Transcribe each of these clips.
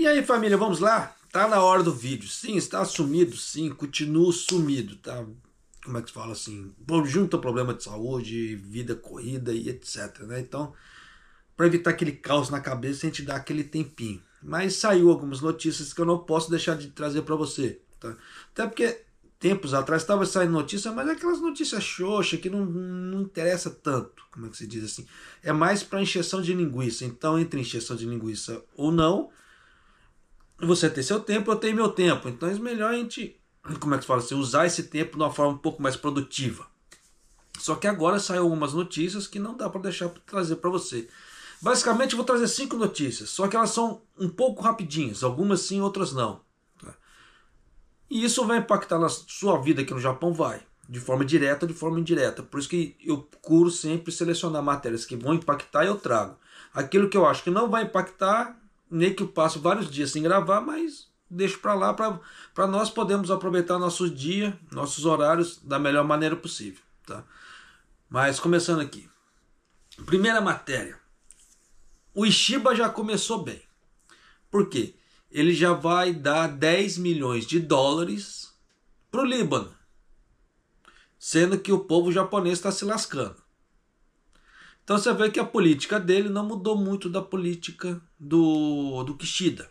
E aí, família, vamos lá? Tá na hora do vídeo. Sim, está sumido, sim, continuo sumido, tá? Como é que se fala assim? Junto ao problema de saúde, vida corrida e etc, né? Então, para evitar aquele caos na cabeça, a gente dá aquele tempinho. Mas saiu algumas notícias que eu não posso deixar de trazer para você, tá? Até porque tempos atrás estava saindo notícia, mas é aquelas notícias xoxa que não, não interessa tanto, como é que se diz assim? É mais para encheção de linguiça. Então, entre encheção de linguiça ou não, você tem seu tempo, eu tenho meu tempo. Então é melhor a gente, como é que se fala assim, usar esse tempo de uma forma um pouco mais produtiva. Só que agora saiu algumas notícias que não dá para deixar pra trazer para você. Basicamente, eu vou trazer cinco notícias, só que elas são um pouco rapidinhas, algumas sim, outras não. E isso vai impactar na sua vida aqui no Japão, vai, de forma direta, de forma indireta. Por isso que eu procuro sempre selecionar matérias que vão impactar e eu trago. Aquilo que eu acho que não vai impactar, nem que eu passo vários dias sem gravar, mas deixo para lá para nós podemos aproveitar nosso dia, nossos horários da melhor maneira possível, tá? Mas começando aqui. Primeira matéria. O Ishiba já começou bem. Por quê? Ele já vai dar 10 milhões de dólares pro Líbano. Sendo que o povo japonês está se lascando. Então você vê que a política dele não mudou muito da política do, do Kishida.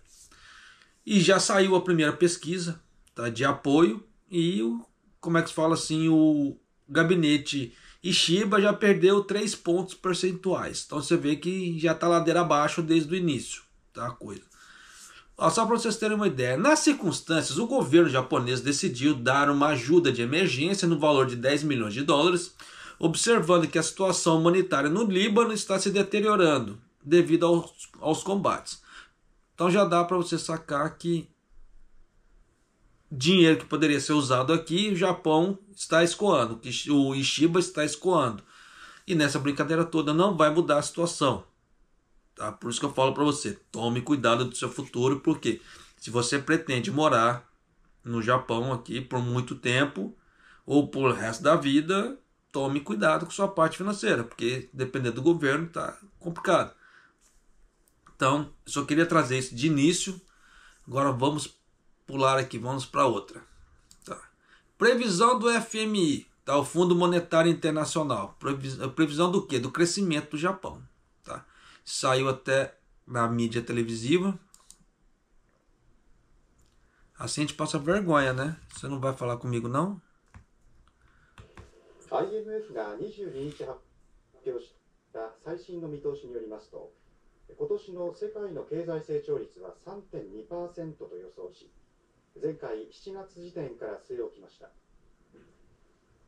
E já saiu a primeira pesquisa tá, de apoio e, o, como é que se fala assim, o gabinete Ishiba já perdeu 3 pontos percentuais. Então você vê que já está ladeira abaixo desde o início tá, a coisa. só para vocês terem uma ideia, nas circunstâncias, o governo japonês decidiu dar uma ajuda de emergência no valor de 10 milhões de dólares observando que a situação humanitária no Líbano está se deteriorando devido aos, aos combates. Então já dá para você sacar que dinheiro que poderia ser usado aqui, o Japão está escoando, o Ishiba está escoando. E nessa brincadeira toda não vai mudar a situação. Tá? Por isso que eu falo para você, tome cuidado do seu futuro, porque se você pretende morar no Japão aqui por muito tempo ou por resto da vida, tome cuidado com sua parte financeira, porque dependendo do governo está complicado. Então, só queria trazer isso de início. Agora vamos pular aqui, vamos para outra. Tá. Previsão do FMI, tá? O Fundo Monetário Internacional. Previsão, previsão do quê? Do crescimento do Japão, tá? Saiu até na mídia televisiva. Assim a gente passa vergonha, né? Você não vai falar comigo não? IMF が22日発表した最新の見通しによりますと、今年の世界の経済成長率は3.2%と予想し、前回7月時点から据え置きました。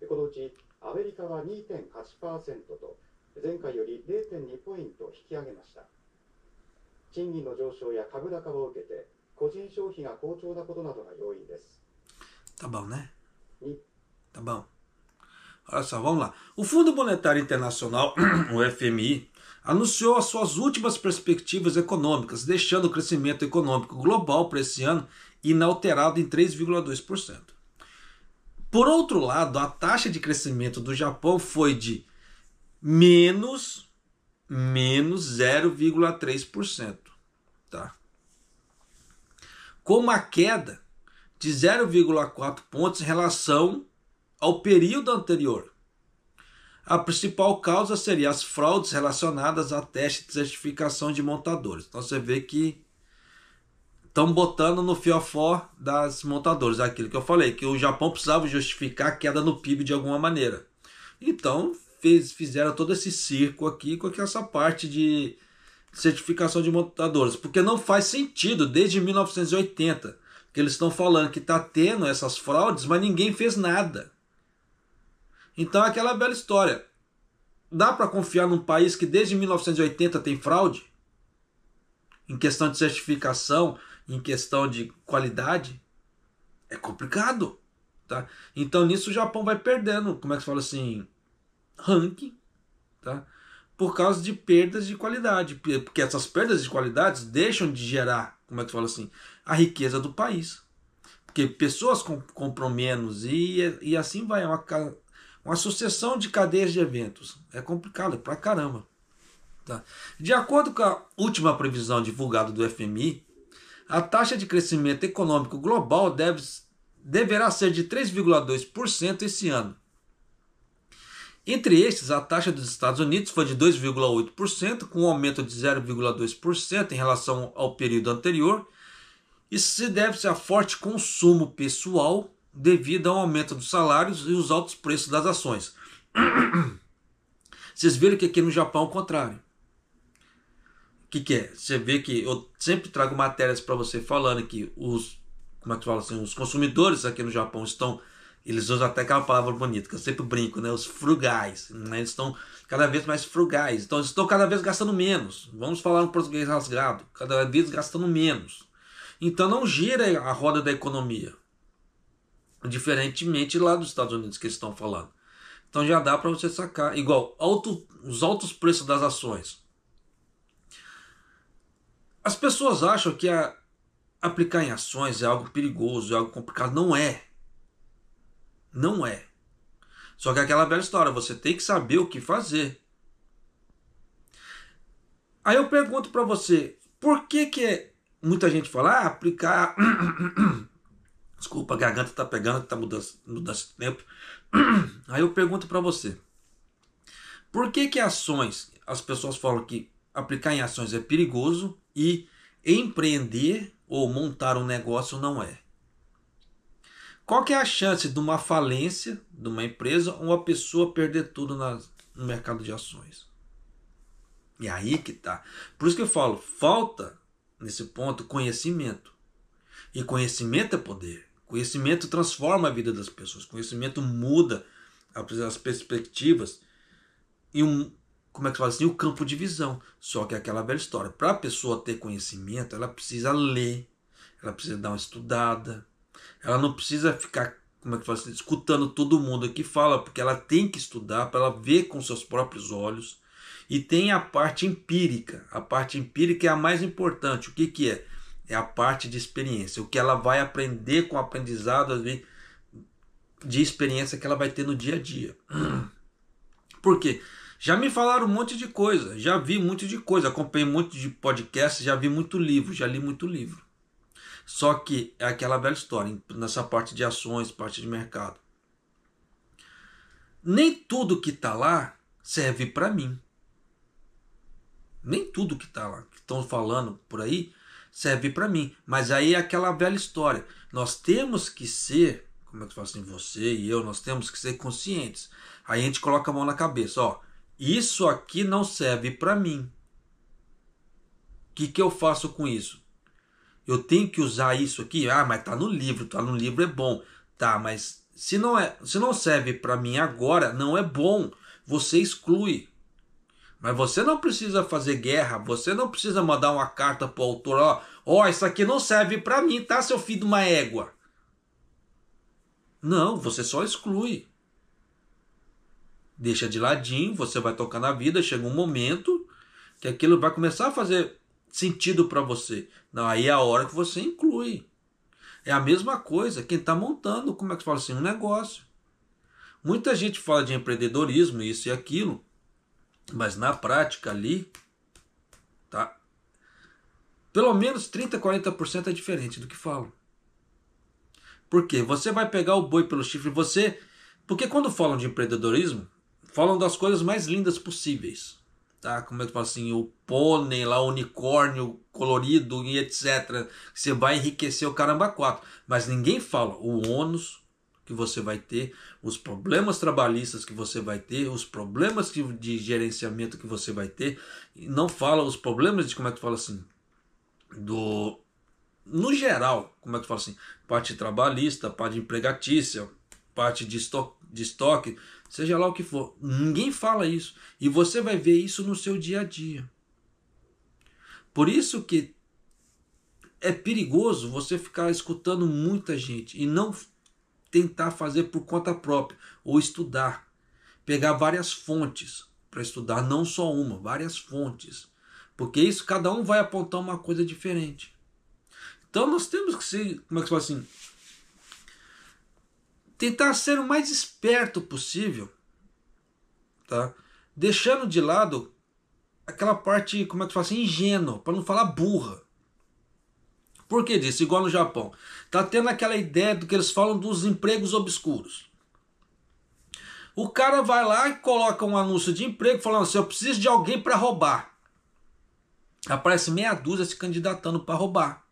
このうちアメリカは2.8%と、前回より0.2ポイント引き上げました。賃金の上昇や株高を受けて、個人消費が好調なことなどが要因です。Tá bom, Olha só, vamos lá. O Fundo Monetário Internacional, o FMI, anunciou as suas últimas perspectivas econômicas, deixando o crescimento econômico global para esse ano inalterado em 3,2%. Por outro lado, a taxa de crescimento do Japão foi de menos menos 0,3%, tá? Com uma queda de 0,4 pontos em relação ao período anterior. A principal causa seria as fraudes relacionadas a teste de certificação de montadores. Então você vê que estão botando no fiofó das montadoras aquilo que eu falei, que o Japão precisava justificar a queda no PIB de alguma maneira. Então fez, fizeram todo esse circo aqui com essa parte de certificação de montadores, porque não faz sentido desde 1980 que eles estão falando que está tendo essas fraudes, mas ninguém fez nada. Então, é aquela bela história. Dá para confiar num país que desde 1980 tem fraude? Em questão de certificação, em questão de qualidade? É complicado. Tá? Então, nisso, o Japão vai perdendo, como é que se fala assim? Ranking. Tá? Por causa de perdas de qualidade. Porque essas perdas de qualidade deixam de gerar, como é que fala assim? A riqueza do país porque pessoas compram menos e, e assim vai, é uma, uma sucessão de cadeias de eventos. É complicado, pra caramba. Tá? De acordo com a última previsão divulgada do FMI, a taxa de crescimento econômico global deve, deverá ser de 3,2% esse ano. Entre estes, a taxa dos Estados Unidos foi de 2,8%, com um aumento de 0,2% em relação ao período anterior. Isso se deve a forte consumo pessoal devido ao aumento dos salários e os altos preços das ações. Vocês viram que aqui no Japão é o contrário. O que, que é? Você vê que eu sempre trago matérias para você falando que os, como é que fala assim, os consumidores aqui no Japão estão eles usam até aquela palavra bonita, que eu sempre brinco, né? Os frugais. Né? Eles estão cada vez mais frugais. Então, eles estão cada vez gastando menos. Vamos falar um português rasgado. Cada vez gastando menos. Então, não gira a roda da economia. Diferentemente lá dos Estados Unidos que eles estão falando. Então já dá para você sacar. Igual alto, os altos preços das ações. As pessoas acham que a, aplicar em ações é algo perigoso, é algo complicado. Não é. Não é. Só que é aquela velha história, você tem que saber o que fazer. Aí eu pergunto para você, por que que muita gente fala ah, aplicar Desculpa, a garganta tá pegando, tá mudando, mudando de tempo. Aí eu pergunto para você. Por que que ações, as pessoas falam que aplicar em ações é perigoso e empreender ou montar um negócio não é? Qual que é a chance de uma falência de uma empresa ou uma pessoa perder tudo no mercado de ações? E é aí que tá. Por isso que eu falo, falta nesse ponto conhecimento. E conhecimento é poder. Conhecimento transforma a vida das pessoas, conhecimento muda as perspectivas e um, como é que se fala assim, o campo de visão. Só que é aquela velha história, para a pessoa ter conhecimento, ela precisa ler, ela precisa dar uma estudada, ela não precisa ficar como é que fala assim, escutando todo mundo que fala, porque ela tem que estudar para ela ver com seus próprios olhos. E tem a parte empírica. A parte empírica é a mais importante. O que, que é? é a parte de experiência. O que ela vai aprender com o aprendizado de experiência que ela vai ter no dia a dia. Por quê? Já me falaram um monte de coisa, já vi um monte de coisa, acompanhei um monte de podcast, já vi muito livro, já li muito livro. Só que é aquela velha história, nessa parte de ações, parte de mercado. Nem tudo que está lá serve para mim. Nem tudo que está lá, que estão falando por aí, serve para mim. Mas aí é aquela velha história. Nós temos que ser, como é que eu falo assim, você e eu, nós temos que ser conscientes. Aí a gente coloca a mão na cabeça, ó, isso aqui não serve para mim. O que, que eu faço com isso? Eu tenho que usar isso aqui? Ah, mas tá no livro, tá no livro é bom. Tá, mas se não, é, se não serve para mim agora, não é bom. Você exclui. Mas você não precisa fazer guerra, você não precisa mandar uma carta pro autor, ó, ó, isso aqui não serve para mim, tá, seu filho de uma égua? Não, você só exclui. Deixa de ladinho, você vai tocar na vida, chega um momento que aquilo vai começar a fazer sentido para você. Não, aí é a hora que você inclui. É a mesma coisa quem está montando, como é que fala assim, um negócio. Muita gente fala de empreendedorismo, isso e aquilo, mas na prática ali, tá? Pelo menos 30, 40% é diferente do que falam. Por quê? Você vai pegar o boi pelo chifre, você. Porque quando falam de empreendedorismo, falam das coisas mais lindas possíveis. Tá? Como é que fala assim, o pônei lá, o unicórnio colorido e etc. Você vai enriquecer o caramba quatro. Mas ninguém fala o ônus, que você vai ter, os problemas trabalhistas que você vai ter, os problemas de gerenciamento que você vai ter. E não fala os problemas de como é que tu fala assim, do no geral, como é que tu fala assim, parte trabalhista, parte empregatícia, parte de estoque, de estoque, seja lá o que for. Ninguém fala isso. E você vai ver isso no seu dia a dia. Por isso que é perigoso você ficar escutando muita gente e não tentar fazer por conta própria ou estudar. Pegar várias fontes para estudar, não só uma, várias fontes. Porque isso cada um vai apontar uma coisa diferente. Então nós temos que ser, como é que se fala assim? Tentar ser o mais esperto possível, tá? Deixando de lado aquela parte, como é que se fala assim, ingênua, para não falar burra. Por que disso? Igual no Japão. Tá tendo aquela ideia do que eles falam dos empregos obscuros. O cara vai lá e coloca um anúncio de emprego falando assim: eu preciso de alguém para roubar. Aparece meia dúzia se candidatando para roubar.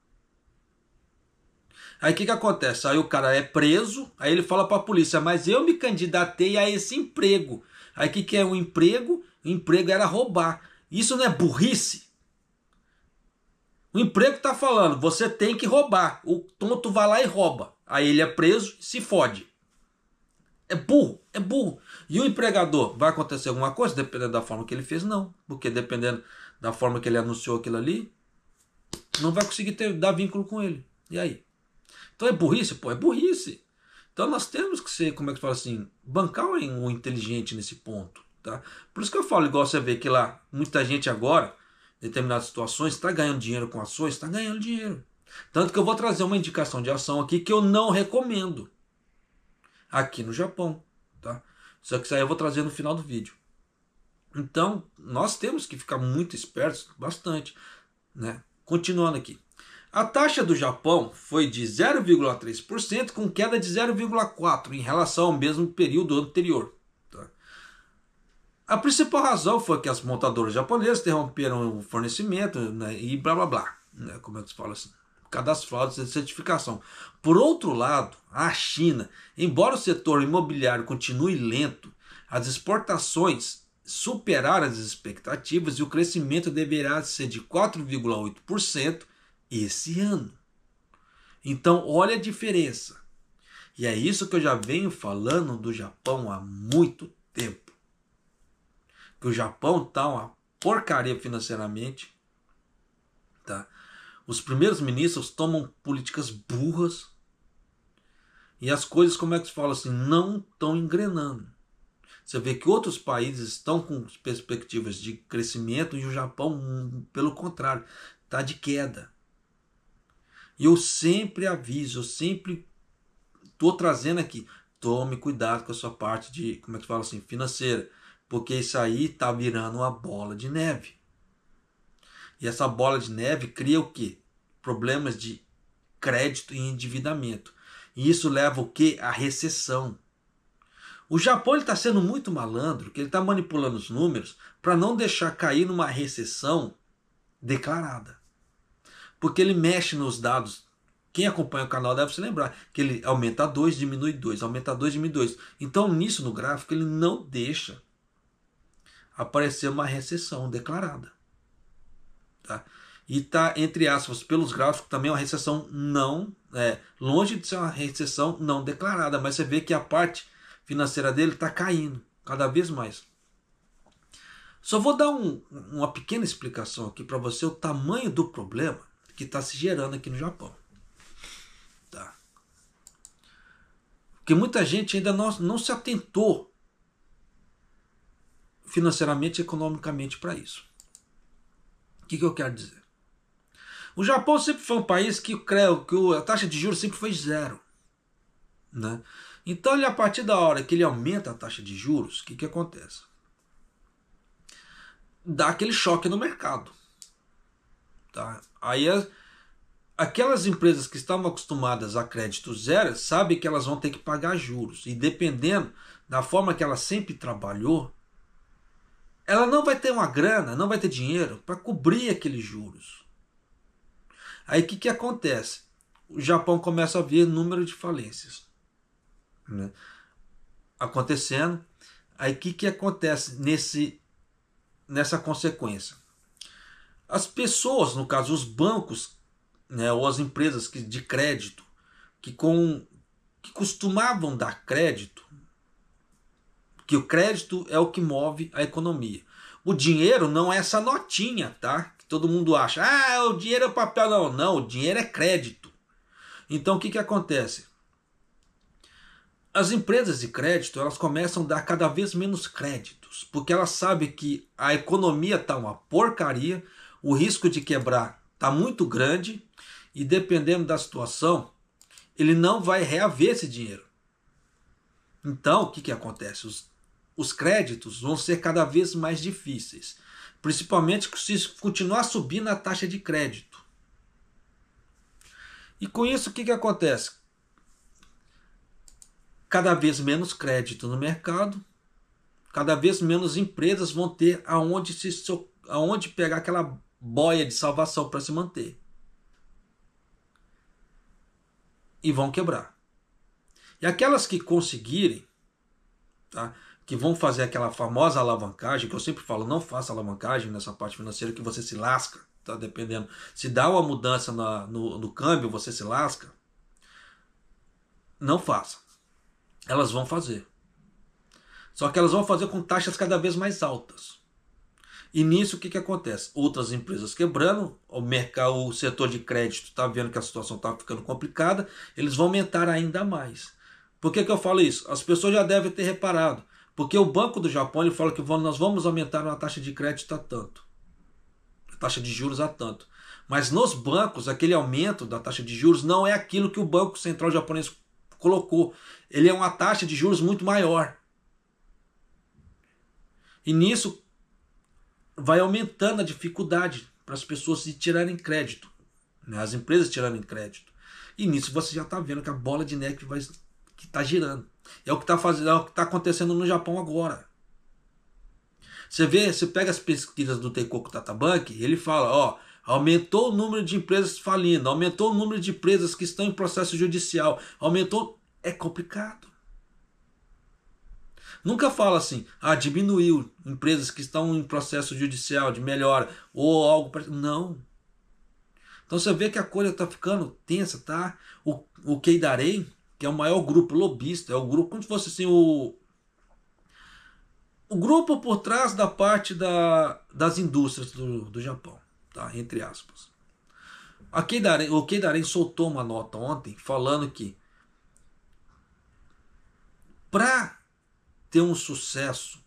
Aí o que, que acontece? Aí o cara é preso, aí ele fala para a polícia: mas eu me candidatei a esse emprego. Aí o que, que é um emprego? O emprego era roubar. Isso não é burrice? O emprego está falando, você tem que roubar. O tonto vai lá e rouba. Aí ele é preso e se fode. É burro, é burro. E o empregador, vai acontecer alguma coisa dependendo da forma que ele fez? Não. Porque dependendo da forma que ele anunciou aquilo ali, não vai conseguir ter, dar vínculo com ele. E aí? Então é burrice? Pô, é burrice. Então nós temos que ser, como é que fala assim, bancar um inteligente nesse ponto. Tá? Por isso que eu falo, igual você vê que lá, muita gente agora determinadas situações, está ganhando dinheiro com ações, está ganhando dinheiro. Tanto que eu vou trazer uma indicação de ação aqui que eu não recomendo aqui no Japão, tá? Só que isso aí eu vou trazer no final do vídeo. Então, nós temos que ficar muito espertos, bastante, né? Continuando aqui. A taxa do Japão foi de 0,3% com queda de 0,4 em relação ao mesmo período anterior. A principal razão foi que as montadoras japonesas interromperam o fornecimento né, e blá blá blá, né, como é que se fala assim, cadastro fraude de certificação. Por outro lado, a China, embora o setor imobiliário continue lento, as exportações superaram as expectativas e o crescimento deverá ser de 4,8% esse ano. Então, olha a diferença. E é isso que eu já venho falando do Japão há muito tempo que o Japão está uma porcaria financeiramente, tá? Os primeiros ministros tomam políticas burras e as coisas, como é que se fala assim, não estão engrenando. Você vê que outros países estão com perspectivas de crescimento e o Japão, pelo contrário, está de queda. E eu sempre aviso, eu sempre estou trazendo aqui, tome cuidado com a sua parte de, como é que se fala assim, financeira porque isso aí está virando uma bola de neve. E essa bola de neve cria o quê? Problemas de crédito e endividamento. E isso leva o quê? A recessão. O Japão está sendo muito malandro, que ele está manipulando os números para não deixar cair numa recessão declarada. Porque ele mexe nos dados. Quem acompanha o canal deve se lembrar que ele aumenta 2, diminui 2, aumenta 2, diminui 2. Então, nisso no gráfico, ele não deixa apareceu uma recessão declarada. Tá? E está, entre aspas, pelos gráficos também é uma recessão não, é, longe de ser uma recessão não declarada, mas você vê que a parte financeira dele está caindo cada vez mais. Só vou dar um, uma pequena explicação aqui para você o tamanho do problema que está se gerando aqui no Japão. Tá? Porque muita gente ainda não, não se atentou financeiramente e economicamente para isso. O que, que eu quero dizer? O Japão sempre foi um país que creio que a taxa de juros sempre foi zero. Né? Então, ele, a partir da hora que ele aumenta a taxa de juros, o que, que acontece? Dá aquele choque no mercado. Tá? Aí aquelas empresas que estavam acostumadas a crédito zero sabem que elas vão ter que pagar juros. E dependendo da forma que ela sempre trabalhou, ela não vai ter uma grana, não vai ter dinheiro para cobrir aqueles juros. Aí o que, que acontece? O Japão começa a ver número de falências né? acontecendo. Aí o que, que acontece nesse, nessa consequência? As pessoas, no caso os bancos, né, ou as empresas que, de crédito, que, com, que costumavam dar crédito, que o crédito é o que move a economia. O dinheiro não é essa notinha, tá? Que todo mundo acha, ah, o dinheiro é papel. Não, não, o dinheiro é crédito. Então o que, que acontece? As empresas de crédito elas começam a dar cada vez menos créditos, porque elas sabem que a economia está uma porcaria, o risco de quebrar está muito grande e dependendo da situação, ele não vai reaver esse dinheiro. Então, o que, que acontece? Os os créditos vão ser cada vez mais difíceis, principalmente se continuar subindo a taxa de crédito. E com isso, o que, que acontece? Cada vez menos crédito no mercado, cada vez menos empresas vão ter aonde, se, aonde pegar aquela boia de salvação para se manter. E vão quebrar. E aquelas que conseguirem, tá? que vão fazer aquela famosa alavancagem, que eu sempre falo, não faça alavancagem nessa parte financeira que você se lasca, tá dependendo. Se dá uma mudança na, no, no câmbio, você se lasca. Não faça. Elas vão fazer. Só que elas vão fazer com taxas cada vez mais altas. E nisso o que, que acontece? Outras empresas quebrando, o mercado, o setor de crédito está vendo que a situação está ficando complicada, eles vão aumentar ainda mais. Por que, que eu falo isso? As pessoas já devem ter reparado porque o Banco do Japão ele fala que nós vamos aumentar a taxa de crédito a tanto, a taxa de juros a tanto. Mas nos bancos, aquele aumento da taxa de juros não é aquilo que o Banco Central japonês colocou. Ele é uma taxa de juros muito maior. E nisso vai aumentando a dificuldade para as pessoas se tirarem crédito, né? as empresas tirarem crédito. E nisso você já está vendo que a bola de neve vai, que está girando. É o que está fazendo, é o que está acontecendo no Japão agora. Você vê, você pega as pesquisas do Teikoku Tatabank, ele fala, ó, aumentou o número de empresas falindo, aumentou o número de empresas que estão em processo judicial, aumentou, é complicado. Nunca fala assim, ah, diminuiu empresas que estão em processo judicial de melhora ou algo parecido. Não. Então você vê que a coisa está ficando tensa, tá? O, o Keidarei, que é o maior grupo lobista, é o grupo como se fosse assim o o grupo por trás da parte da, das indústrias do, do Japão, tá? Entre aspas. A Keidaren, o Keidaren soltou uma nota ontem falando que para ter um sucesso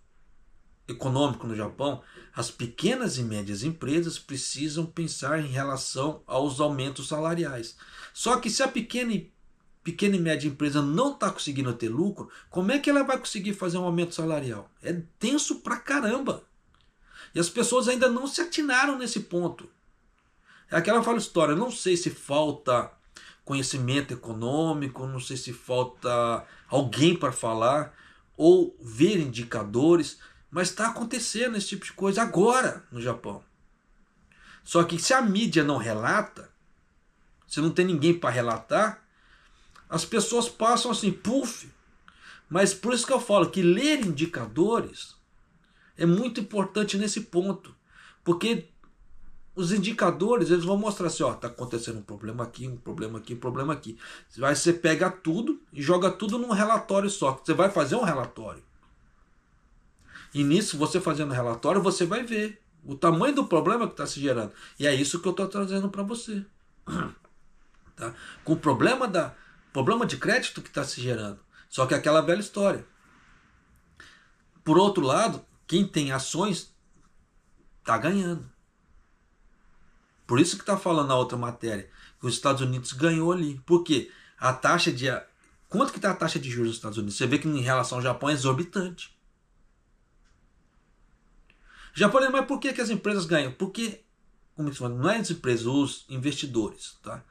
econômico no Japão, as pequenas e médias empresas precisam pensar em relação aos aumentos salariais. Só que se a pequena pequena e média empresa não está conseguindo ter lucro, como é que ela vai conseguir fazer um aumento salarial? É tenso pra caramba. E as pessoas ainda não se atinaram nesse ponto. É aquela fala história, não sei se falta conhecimento econômico, não sei se falta alguém para falar ou ver indicadores, mas está acontecendo esse tipo de coisa agora no Japão. Só que se a mídia não relata, se não tem ninguém para relatar, as pessoas passam assim, puff. Mas por isso que eu falo que ler indicadores é muito importante nesse ponto. Porque os indicadores eles vão mostrar assim, ó, tá acontecendo um problema aqui, um problema aqui, um problema aqui. Aí você pega tudo e joga tudo num relatório só. Você vai fazer um relatório. E nisso, você fazendo relatório, você vai ver o tamanho do problema que está se gerando. E é isso que eu estou trazendo para você. Tá? Com o problema da, Problema de crédito que está se gerando. Só que é aquela velha história. Por outro lado, quem tem ações está ganhando. Por isso que está falando na outra matéria que os Estados Unidos ganhou ali. Por quê? A taxa de. Quanto que está a taxa de juros nos Estados Unidos? Você vê que em relação ao Japão é exorbitante. Japão, mas por que, que as empresas ganham? Porque, como se fala? não é as empresas, os investidores. Tá?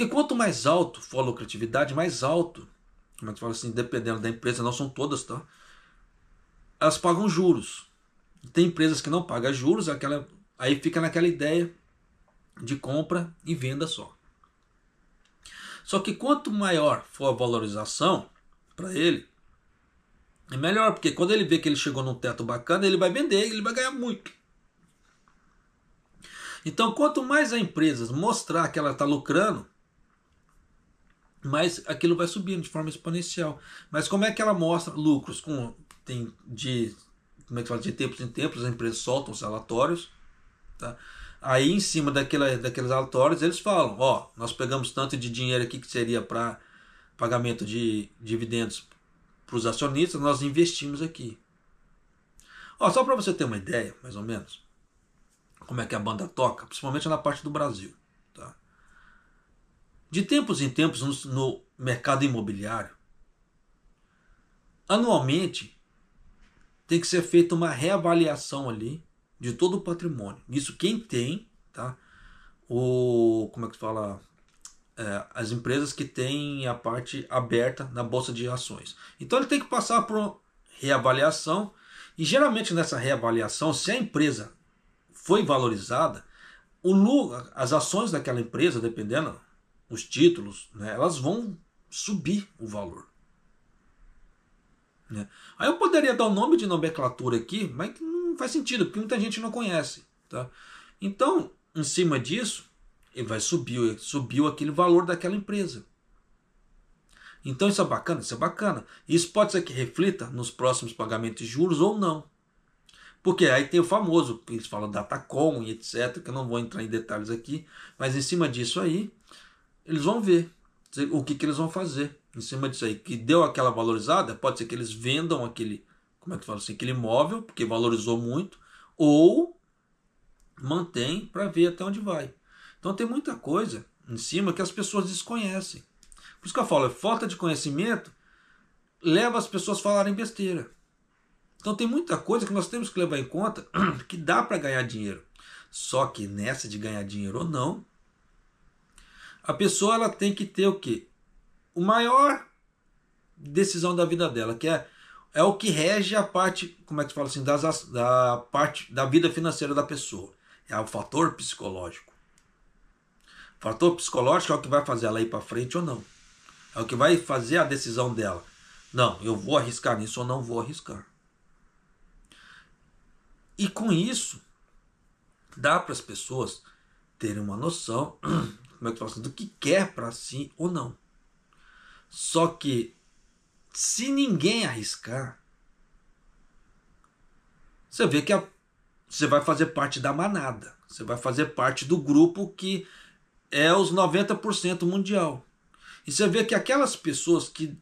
Porque quanto mais alto for a lucratividade, mais alto, como a gente fala assim, dependendo da empresa, não são todas, tá? Elas pagam juros. Tem empresas que não pagam juros, aquela, aí fica naquela ideia de compra e venda só. Só que quanto maior for a valorização para ele, é melhor, porque quando ele vê que ele chegou num teto bacana, ele vai vender, ele vai ganhar muito. Então, quanto mais a empresa mostrar que ela está lucrando, mas aquilo vai subindo de forma exponencial. Mas como é que ela mostra lucros com tem de como é que fala de tempos em tempos as empresas soltam os relatórios, tá? Aí em cima daquela, daqueles relatórios eles falam, ó, nós pegamos tanto de dinheiro aqui que seria para pagamento de dividendos para os acionistas, nós investimos aqui. Ó, só para você ter uma ideia, mais ou menos, como é que a banda toca, principalmente na parte do Brasil. De tempos em tempos no mercado imobiliário, anualmente tem que ser feita uma reavaliação ali de todo o patrimônio. Isso quem tem, tá? O como é que fala? É, as empresas que têm a parte aberta na bolsa de ações. Então ele tem que passar por reavaliação e geralmente nessa reavaliação, se a empresa foi valorizada, o lucro, as ações daquela empresa, dependendo os títulos, né, elas vão subir o valor. Né? Aí eu poderia dar o nome de nomenclatura aqui, mas não faz sentido, porque muita gente não conhece. Tá? Então, em cima disso, ele vai subir, subiu aquele valor daquela empresa. Então isso é bacana, isso é bacana. Isso pode ser que reflita nos próximos pagamentos de juros ou não. Porque aí tem o famoso, que eles falam datacom e etc, que eu não vou entrar em detalhes aqui, mas em cima disso aí, eles vão ver o que, que eles vão fazer em cima disso aí. Que deu aquela valorizada, pode ser que eles vendam aquele, como é que fala assim, aquele imóvel, porque valorizou muito, ou mantém para ver até onde vai. Então tem muita coisa em cima que as pessoas desconhecem. Por isso que eu falo, é falta de conhecimento leva as pessoas a falarem besteira. Então tem muita coisa que nós temos que levar em conta que dá para ganhar dinheiro. Só que nessa de ganhar dinheiro ou não, a pessoa ela tem que ter o quê? O maior decisão da vida dela, que é, é o que rege a parte, como é que fala assim, das, da parte da vida financeira da pessoa. É o fator psicológico. O fator psicológico é o que vai fazer ela ir para frente ou não. É o que vai fazer a decisão dela. Não, eu vou arriscar nisso ou não vou arriscar. E com isso, dá para as pessoas terem uma noção como é que fala do que quer para si ou não. Só que se ninguém arriscar, você vê que a, você vai fazer parte da manada, você vai fazer parte do grupo que é os 90% mundial. E você vê que aquelas pessoas que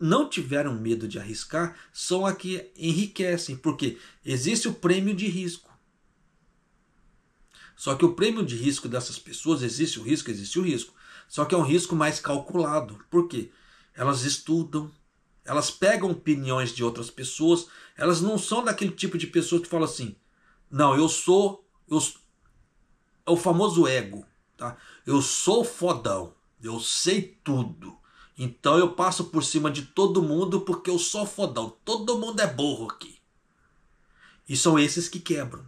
não tiveram medo de arriscar são as que enriquecem, porque existe o prêmio de risco. Só que o prêmio de risco dessas pessoas, existe o risco, existe o risco. Só que é um risco mais calculado. Por quê? Elas estudam, elas pegam opiniões de outras pessoas, elas não são daquele tipo de pessoa que fala assim: "Não, eu sou, eu é o famoso ego, tá? Eu sou fodão, eu sei tudo. Então eu passo por cima de todo mundo porque eu sou fodão. Todo mundo é burro aqui. E são esses que quebram.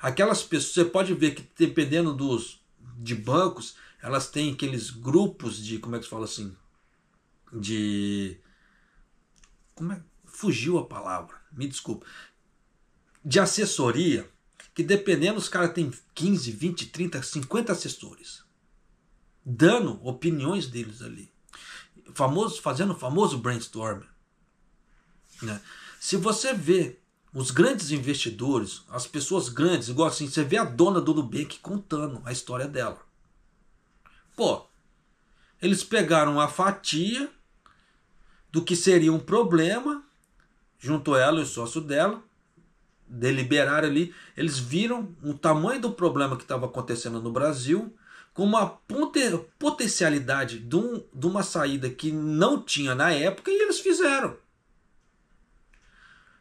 Aquelas pessoas, você pode ver que dependendo dos de bancos, elas têm aqueles grupos de, como é que se fala assim, de como é, fugiu a palavra, me desculpa, de assessoria, que dependendo os caras têm 15, 20, 30, 50 assessores dando opiniões deles ali. Famoso, fazendo o famoso brainstorm. Né? Se você vê os grandes investidores, as pessoas grandes, igual assim, você vê a dona do Nubank contando a história dela. Pô, eles pegaram a fatia do que seria um problema, junto ela e o sócio dela, deliberaram ali, eles viram o tamanho do problema que estava acontecendo no Brasil, com uma potencialidade de, um, de uma saída que não tinha na época, e eles fizeram.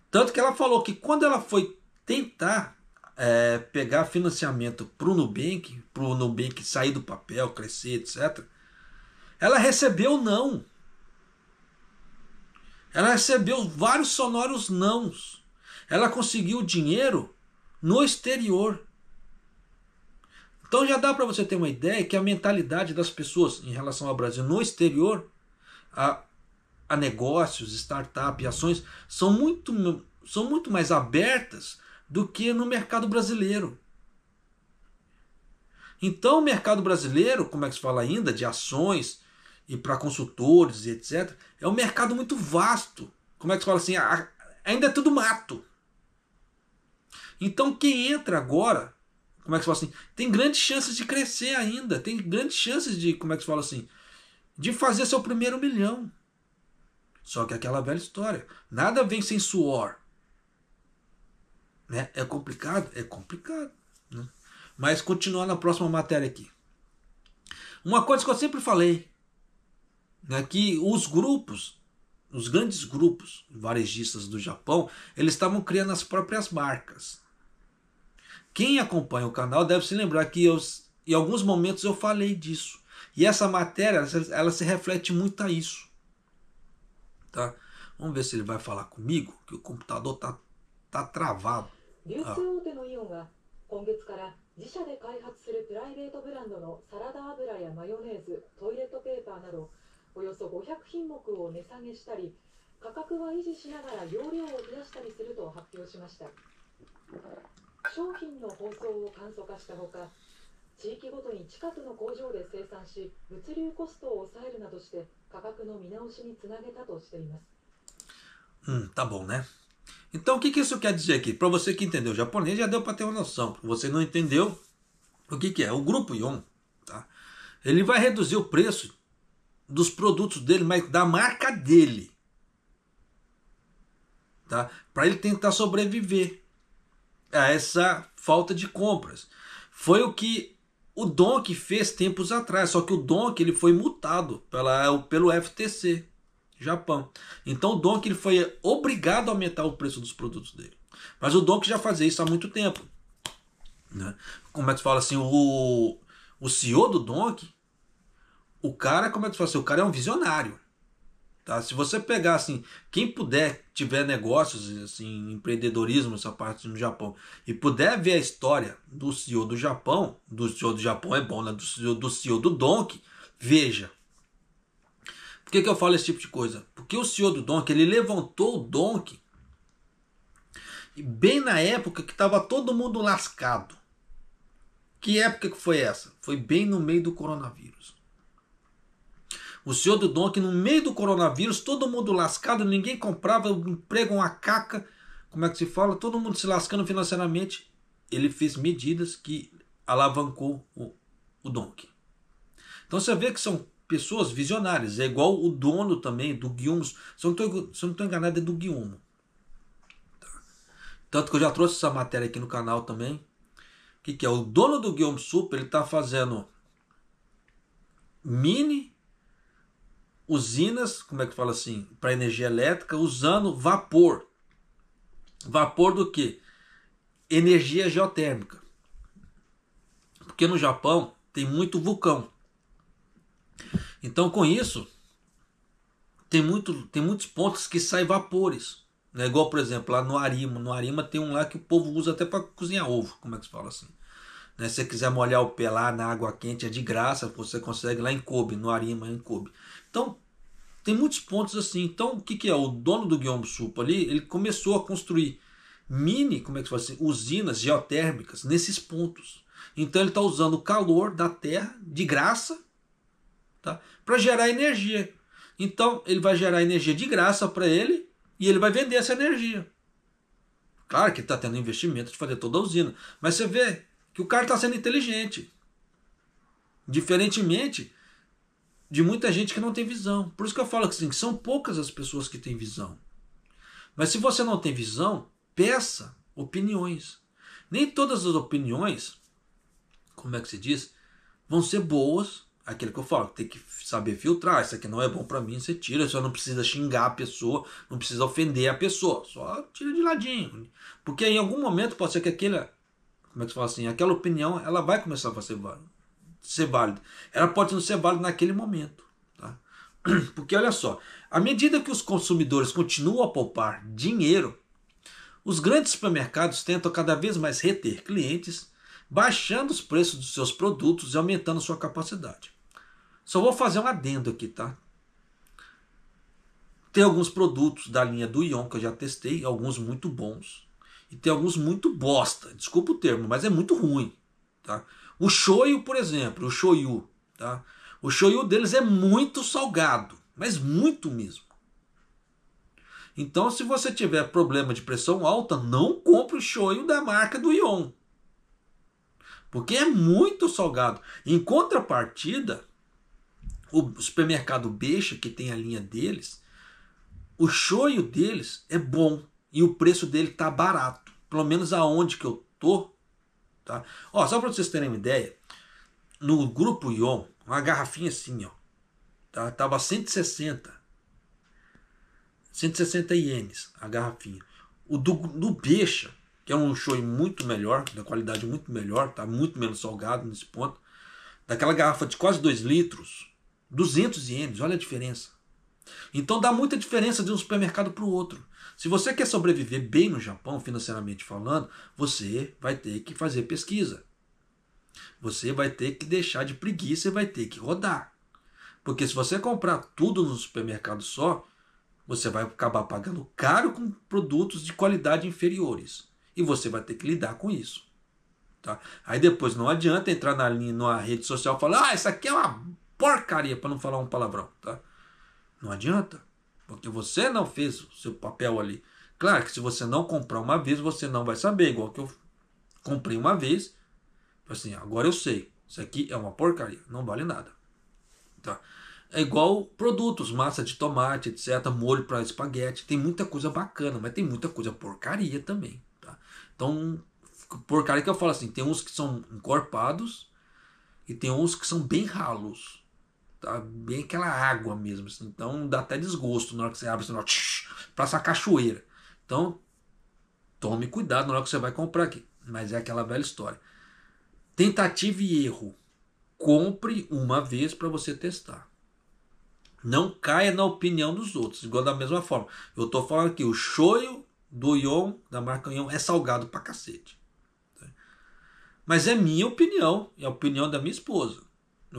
Tanto que ela falou que quando ela foi tentar é, pegar financiamento para o Nubank, para o Nubank sair do papel, crescer, etc., ela recebeu não. Ela recebeu vários sonoros nãos. Ela conseguiu dinheiro no exterior. Então já dá para você ter uma ideia que a mentalidade das pessoas em relação ao Brasil no exterior, a, a negócios, startup e ações são muito, são muito mais abertas do que no mercado brasileiro. Então, o mercado brasileiro, como é que se fala ainda, de ações e para consultores e etc., é um mercado muito vasto. Como é que se fala assim? Ainda é tudo mato. Então, quem entra agora, como é que se fala assim? Tem grandes chances de crescer ainda. Tem grandes chances de, como é que se fala assim? De fazer seu primeiro milhão. Só que aquela velha história. Nada vem sem suor. Né? É complicado? É complicado. Né? Mas continuar na próxima matéria aqui. Uma coisa que eu sempre falei, né, que os grupos, os grandes grupos varejistas do Japão, eles estavam criando as próprias marcas. Quem acompanha o canal deve se lembrar que eu, em alguns momentos eu falei disso. E essa matéria, ela se reflete muito a isso. tá? Vamos ver se ele vai falar comigo, que o c o 今月から自社で開発するプライベートブランドのサラダ油やマヨネーズ、トイレットペーパーなどおよそ500品目を値下げしたり価格は維持しながら容量を増やしたりすると発表しました商品の包装を簡素化したほか地域ごとに地下の工場で生産し物流コストを抑えるなどして価格の見直しにつなげたとしています。Hum, tá bom, né? Então, o que, que isso quer dizer aqui? Para você que entendeu japonês, já deu para ter uma noção. Para você não entendeu, o que, que é? O grupo Yon, tá? Ele vai reduzir o preço dos produtos dele, mas da marca dele, tá? Para ele tentar sobreviver a essa falta de compras. Foi o que o Donk fez tempos atrás, só que o Donk ele foi multado pela, pelo FTC, Japão. Então o Donk ele foi obrigado a aumentar o preço dos produtos dele. Mas o Donk já fazia isso há muito tempo. Né? Como é que se fala assim? O, o CEO do Donk, o cara, como é que se fala assim? O cara é um visionário. Tá? Se você pegar assim, quem puder tiver negócios assim, empreendedorismo essa parte no Japão e puder ver a história do CEO do Japão, do CEO do Japão é bom, né? do CEO do CEO do Donkey, veja. Por que, que eu falo esse tipo de coisa? Porque o CEO do Donkey, ele levantou o Donkey bem na época que estava todo mundo lascado. Que época que foi essa? Foi bem no meio do coronavírus. O senhor do donkey é no meio do coronavírus, todo mundo lascado, ninguém comprava, emprego uma caca, como é que se fala? Todo mundo se lascando financeiramente. Ele fez medidas que alavancou o, o Então você vê que são pessoas visionárias. É igual o dono também do Guilmos. Se eu não estou enganado, é do guilmo tá. Tanto que eu já trouxe essa matéria aqui no canal também. O que, que é? O dono do guilmo Super ele está fazendo mini usinas, como é que fala assim, para energia elétrica, usando vapor. Vapor do que? Energia geotérmica. Porque no Japão tem muito vulcão. Então, com isso, tem, muito, tem muitos pontos que saem vapores. Né? Igual, por exemplo, lá no Arima. No Arima tem um lá que o povo usa até para cozinhar ovo, como é que se fala assim. Né? Se você quiser molhar o pé lá na água quente, é de graça, você consegue lá em Kobe, no Arima, em Kobe. Então, tem muitos pontos assim. Então, o que, que é? O dono do Guilherme Supa ali, ele começou a construir mini, como é que se fala assim, usinas geotérmicas nesses pontos. Então ele está usando o calor da Terra de graça tá? para gerar energia. Então ele vai gerar energia de graça para ele e ele vai vender essa energia. Claro que está tendo investimento de fazer toda a usina, mas você vê que o cara está sendo inteligente. Diferentemente de muita gente que não tem visão. Por isso que eu falo assim, que são poucas as pessoas que têm visão. Mas se você não tem visão, peça opiniões. Nem todas as opiniões, como é que se diz, vão ser boas. Aquilo que eu falo, tem que saber filtrar. Isso aqui não é bom para mim, você tira. Só não precisa xingar a pessoa, não precisa ofender a pessoa. Só tira de ladinho. Porque em algum momento pode ser que aquela como é que se fala assim, aquela opinião, ela vai começar a ser válida. Ser válida. Ela pode não ser válida naquele momento. Tá? Porque olha só, à medida que os consumidores continuam a poupar dinheiro, os grandes supermercados tentam cada vez mais reter clientes, baixando os preços dos seus produtos e aumentando sua capacidade. Só vou fazer um adendo aqui, tá? Tem alguns produtos da linha do Ion que eu já testei, alguns muito bons. E tem alguns muito bosta, desculpa o termo, mas é muito ruim. Tá? O shoyu, por exemplo, o shoyu, tá? O shoyu deles é muito salgado, mas muito mesmo. Então, se você tiver problema de pressão alta, não compre o shoyu da marca do Ion. Porque é muito salgado. Em contrapartida, o supermercado Beixa, que tem a linha deles, o shoyu deles é bom e o preço dele tá barato. Pelo menos aonde que eu tô. Tá? Ó, só para vocês terem uma ideia, no grupo Ion, uma garrafinha assim, ó, tá, tava 160. 160 ienes a garrafinha. O do, do Becha, que é um show muito melhor, da qualidade muito melhor, tá muito menos salgado nesse ponto. Daquela garrafa de quase 2 litros, 200 ienes, olha a diferença. Então dá muita diferença de um supermercado para o outro. Se você quer sobreviver bem no Japão, financeiramente falando, você vai ter que fazer pesquisa. Você vai ter que deixar de preguiça e vai ter que rodar. Porque se você comprar tudo no supermercado só, você vai acabar pagando caro com produtos de qualidade inferiores. E você vai ter que lidar com isso. Tá? Aí depois não adianta entrar na linha, numa rede social e falar: ah, isso aqui é uma porcaria, para não falar um palavrão. Tá? Não adianta, porque você não fez o seu papel ali. Claro que se você não comprar uma vez, você não vai saber, igual que eu comprei uma vez, assim, agora eu sei, isso aqui é uma porcaria, não vale nada. Tá? É igual produtos, massa de tomate, etc, molho para espaguete, tem muita coisa bacana, mas tem muita coisa porcaria também, tá? Então, porcaria que eu falo assim, tem uns que são encorpados e tem uns que são bem ralos. Tá bem aquela água mesmo. Assim. Então dá até desgosto na hora que você abre, senão passa essa cachoeira. Então tome cuidado na hora que você vai comprar aqui. Mas é aquela velha história. Tentativa e erro. Compre uma vez para você testar. Não caia na opinião dos outros. Igual da mesma forma. Eu estou falando que o shoyu do yon da marca yon é salgado pra cacete. Tá? Mas é minha opinião. É a opinião da minha esposa.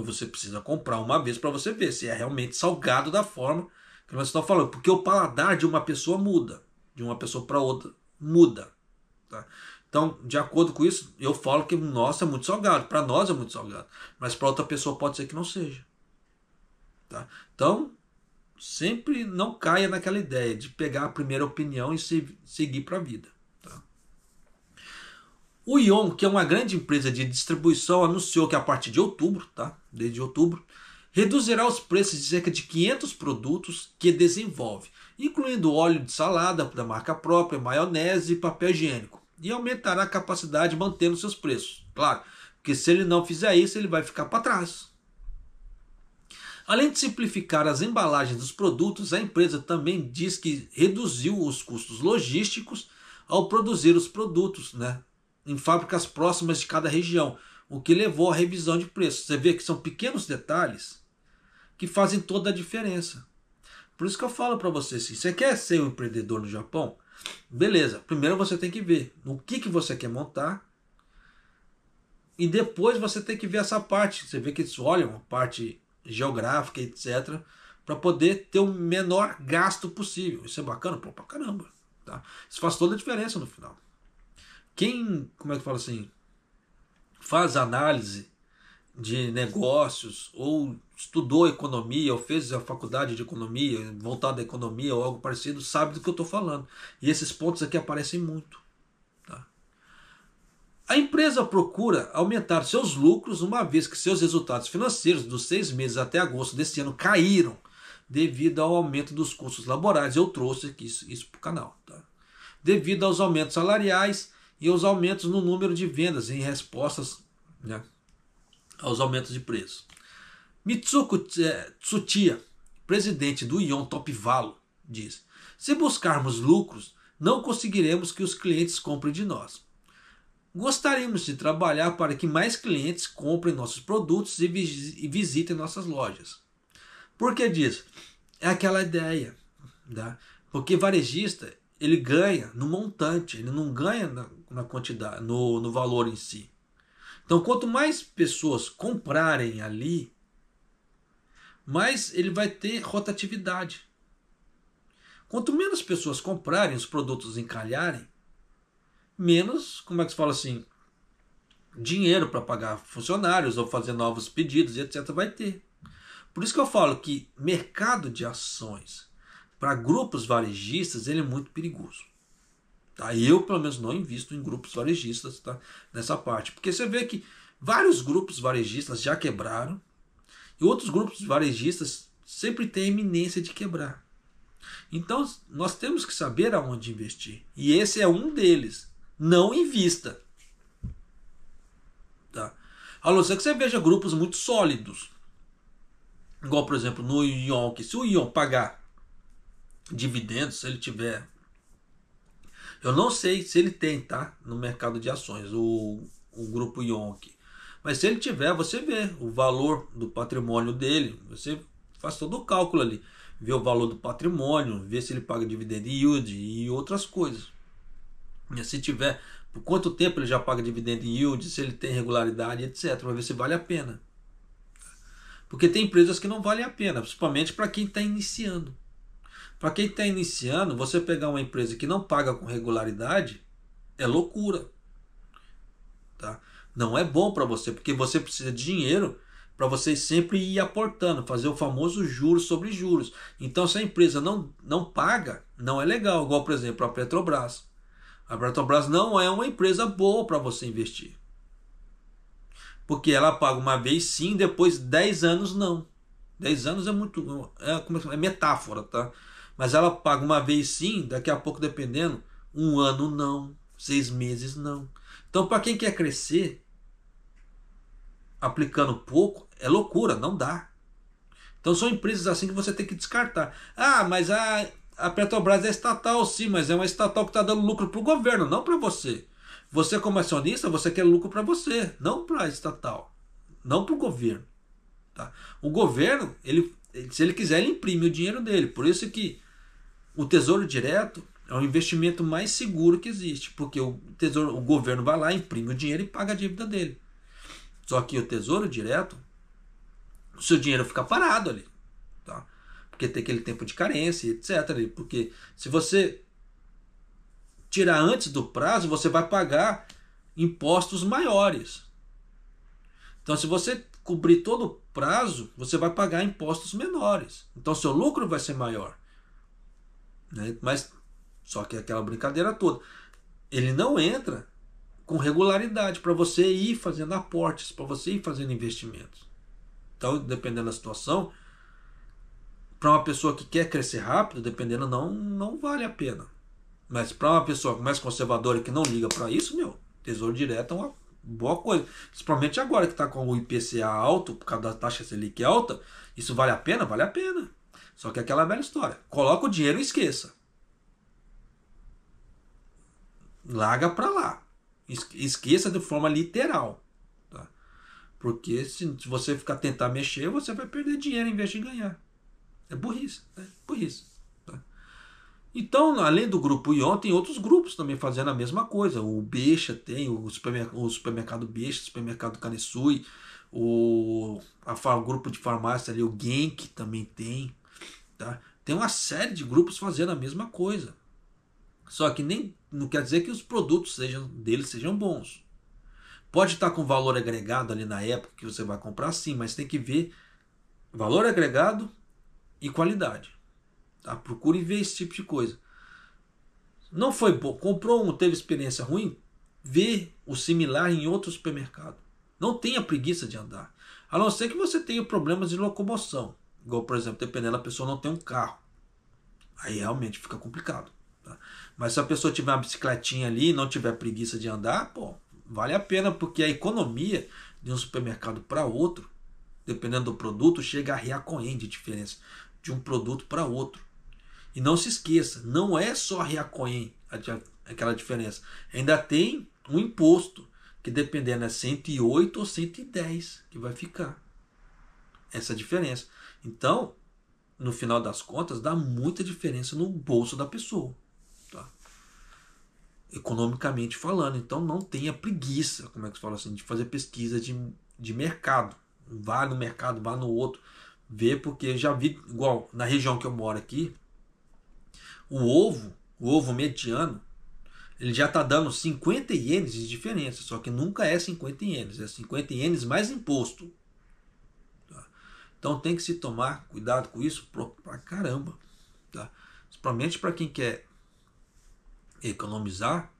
Você precisa comprar uma vez para você ver se é realmente salgado da forma que nós estamos tá falando. Porque o paladar de uma pessoa muda, de uma pessoa para outra muda. Tá? Então, de acordo com isso, eu falo que nossa é muito salgado, para nós é muito salgado, mas para outra pessoa pode ser que não seja. Tá? Então, sempre não caia naquela ideia de pegar a primeira opinião e se, seguir para a vida. O Ion, que é uma grande empresa de distribuição, anunciou que a partir de outubro, tá? Desde outubro, reduzirá os preços de cerca de 500 produtos que desenvolve, incluindo óleo de salada da marca própria, maionese e papel higiênico, e aumentará a capacidade mantendo seus preços. Claro, porque se ele não fizer isso, ele vai ficar para trás. Além de simplificar as embalagens dos produtos, a empresa também diz que reduziu os custos logísticos ao produzir os produtos, né? em fábricas próximas de cada região, o que levou à revisão de preços. Você vê que são pequenos detalhes que fazem toda a diferença. Por isso que eu falo para você, se assim, você quer ser um empreendedor no Japão, beleza, primeiro você tem que ver no que, que você quer montar e depois você tem que ver essa parte. Você vê que eles olham a parte geográfica, etc., para poder ter o menor gasto possível. Isso é bacana, pô, pra caramba. Tá? Isso faz toda a diferença no final quem, como é que fala assim, faz análise de negócios ou estudou economia ou fez a faculdade de economia, voltada à economia ou algo parecido, sabe do que eu estou falando. E esses pontos aqui aparecem muito. Tá? A empresa procura aumentar seus lucros uma vez que seus resultados financeiros dos seis meses até agosto deste ano caíram devido ao aumento dos custos laborais. Eu trouxe aqui isso, isso para o canal. Tá? Devido aos aumentos salariais e os aumentos no número de vendas em respostas né, aos aumentos de preço. Mitsuko eh, Tsutia, presidente do Ion Topvalo, diz: Se buscarmos lucros, não conseguiremos que os clientes comprem de nós. Gostaríamos de trabalhar para que mais clientes comprem nossos produtos e, e visitem nossas lojas. Por que diz? É aquela ideia. Tá? Porque varejista ele ganha no montante, ele não ganha na, na quantidade, no, no valor em si. Então, quanto mais pessoas comprarem ali, mais ele vai ter rotatividade. Quanto menos pessoas comprarem os produtos encalharem, menos, como é que se fala assim, dinheiro para pagar funcionários ou fazer novos pedidos e etc vai ter. Por isso que eu falo que mercado de ações para grupos varejistas, ele é muito perigoso. Tá? Eu, pelo menos, não invisto em grupos varejistas tá? nessa parte. Porque você vê que vários grupos varejistas já quebraram e outros grupos varejistas sempre têm a iminência de quebrar. Então, nós temos que saber aonde investir. E esse é um deles. Não invista. Tá? A não ser que você veja grupos muito sólidos. Igual, por exemplo, no Ion, que se o Ion pagar dividendos, se ele tiver. Eu não sei se ele tem, tá? No mercado de ações, o, o grupo Yonk. Mas se ele tiver, você vê o valor do patrimônio dele, você faz todo o cálculo ali. Vê o valor do patrimônio, vê se ele paga dividendo yield e outras coisas. E se tiver, por quanto tempo ele já paga dividendo yield, se ele tem regularidade, etc. para ver se vale a pena. Porque tem empresas que não valem a pena, principalmente para quem está iniciando. Para quem está iniciando, você pegar uma empresa que não paga com regularidade é loucura. Tá? Não é bom para você, porque você precisa de dinheiro para você sempre ir aportando, fazer o famoso juros sobre juros. Então, se a empresa não, não paga, não é legal. Igual, por exemplo, a Petrobras. A Petrobras não é uma empresa boa para você investir. Porque ela paga uma vez sim, depois 10 anos não. 10 anos é muito. É, é, é metáfora, tá? Mas ela paga uma vez sim, daqui a pouco, dependendo, um ano não, seis meses não. Então, para quem quer crescer, aplicando pouco, é loucura, não dá. Então, são empresas assim que você tem que descartar. Ah, mas a, a Petrobras é estatal, sim, mas é uma estatal que está dando lucro para o governo, não para você. Você, como acionista, você quer lucro para você, não para a estatal, não para o governo. Tá? O governo, ele, se ele quiser, ele imprime o dinheiro dele. Por isso que o tesouro direto é o investimento mais seguro que existe, porque o tesouro, o governo vai lá, imprime o dinheiro e paga a dívida dele. Só que o tesouro direto, o seu dinheiro fica parado ali, tá? Porque tem aquele tempo de carência, etc. Porque se você tirar antes do prazo, você vai pagar impostos maiores. Então, se você cobrir todo o prazo, você vai pagar impostos menores. Então, seu lucro vai ser maior. Né? Mas só que é aquela brincadeira toda. Ele não entra com regularidade para você ir fazendo aportes, para você ir fazendo investimentos. Então, dependendo da situação, para uma pessoa que quer crescer rápido, dependendo não, não vale a pena. Mas para uma pessoa mais conservadora que não liga para isso, meu, tesouro direto é uma boa coisa. Principalmente agora que está com o IPCA alto, por causa da taxa Selic alta, isso vale a pena? Vale a pena. Só que aquela velha história. Coloca o dinheiro e esqueça. Larga para lá. Esqueça de forma literal. Tá? Porque se você ficar tentar mexer, você vai perder dinheiro em vez de ganhar. É burrice. Né? Burrice. Tá? Então, além do grupo Ion, tem outros grupos também fazendo a mesma coisa. O Beixa tem, o supermercado, o supermercado Beixa, o supermercado Canesui, o, a, o grupo de farmácia ali, o Genk também tem. Tá? Tem uma série de grupos fazendo a mesma coisa. Só que nem não quer dizer que os produtos sejam deles sejam bons. Pode estar tá com valor agregado ali na época que você vai comprar, sim, mas tem que ver valor agregado e qualidade. Tá? Procure ver esse tipo de coisa. Não foi bom, comprou um, teve experiência ruim, vê o similar em outro supermercado. Não tenha preguiça de andar. A não ser que você tenha problemas de locomoção. Igual, por exemplo, dependendo da pessoa não tem um carro. Aí realmente fica complicado. Tá? Mas se a pessoa tiver uma bicicletinha ali e não tiver preguiça de andar, pô, vale a pena, porque a economia de um supermercado para outro, dependendo do produto, chega a Riacoen de diferença de um produto para outro. E não se esqueça, não é só a aquela diferença. Ainda tem um imposto, que dependendo é 108 ou 110 que vai ficar essa diferença. Então, no final das contas, dá muita diferença no bolso da pessoa. Tá? Economicamente falando. Então, não tenha preguiça, como é que se fala assim, de fazer pesquisa de, de mercado. Vá no mercado, vá no outro. Vê, porque já vi, igual na região que eu moro aqui, o ovo, o ovo mediano, ele já está dando 50 ienes de diferença, só que nunca é 50 ienes, é 50 ienes mais imposto. Então tem que se tomar cuidado com isso pra caramba. Tá? Principalmente para quem quer economizar,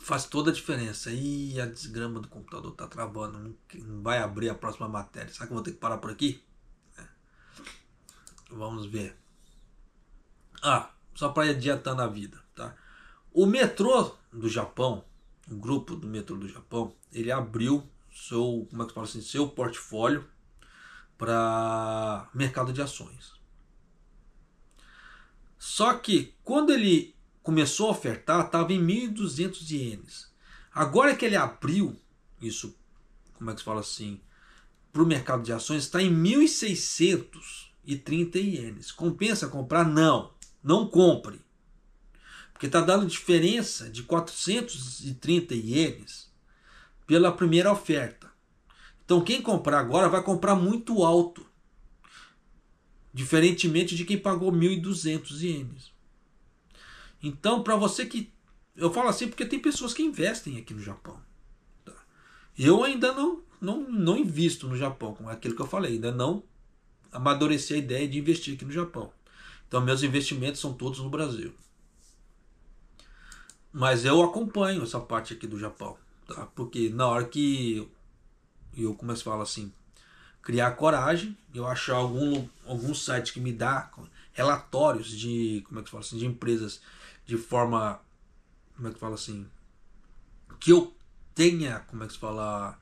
faz toda a diferença. E a desgrama do computador tá travando, não vai abrir a próxima matéria. Será que eu vou ter que parar por aqui? É. Vamos ver. Ah, só para adiantar na vida, tá? O metrô do Japão, o grupo do metrô do Japão, ele abriu seu, como é que fala assim, seu portfólio para mercado de ações. Só que quando ele começou a ofertar, estava em 1.200 ienes. Agora que ele abriu isso, como é que se fala assim, para o mercado de ações, está em 1.630 ienes. Compensa comprar? Não, não compre. Porque está dando diferença de 430 ienes pela primeira oferta. Então quem comprar agora vai comprar muito alto, diferentemente de quem pagou 1.200 ienes. Então para você que eu falo assim porque tem pessoas que investem aqui no Japão. Tá? Eu ainda não não, não invisto no Japão, com é aquilo que eu falei, ainda não amadureci a ideia de investir aqui no Japão. Então meus investimentos são todos no Brasil. Mas eu acompanho essa parte aqui do Japão. Tá? Porque na hora que eu começo a falar assim, criar coragem, eu achar algum, algum site que me dá relatórios de, como é que fala assim, de empresas de forma, como é que fala assim, que eu tenha, como é que se fala,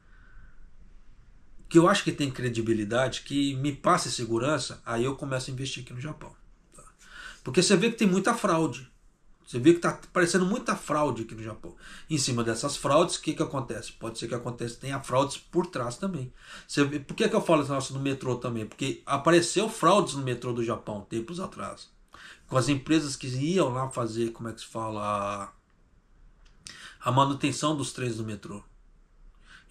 que eu acho que tem credibilidade, que me passe segurança, aí eu começo a investir aqui no Japão. Tá? Porque você vê que tem muita fraude. Você vê que está aparecendo muita fraude aqui no Japão. Em cima dessas fraudes, o que, que acontece? Pode ser que aconteça, tenha fraudes por trás também. Você vê, por que, que eu falo nossa, no metrô também? Porque apareceu fraudes no metrô do Japão tempos atrás. Com as empresas que iam lá fazer, como é que se fala? A, a manutenção dos trens do metrô.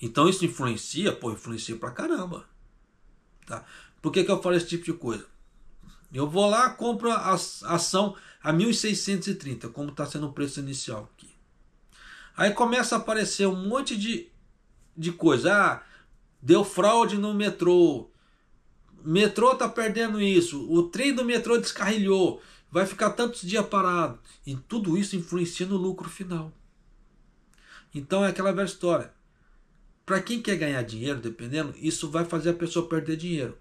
Então isso influencia, pô, influencia pra caramba. Tá? Por que, que eu falo esse tipo de coisa? Eu vou lá, compro a ação a 1.630, como está sendo o preço inicial aqui. Aí começa a aparecer um monte de, de coisa. Ah, deu fraude no metrô. Metrô tá perdendo isso. O trem do metrô descarrilhou. Vai ficar tantos dias parado. E tudo isso influencia no lucro final. Então é aquela velha história. Para quem quer ganhar dinheiro, dependendo, isso vai fazer a pessoa perder dinheiro.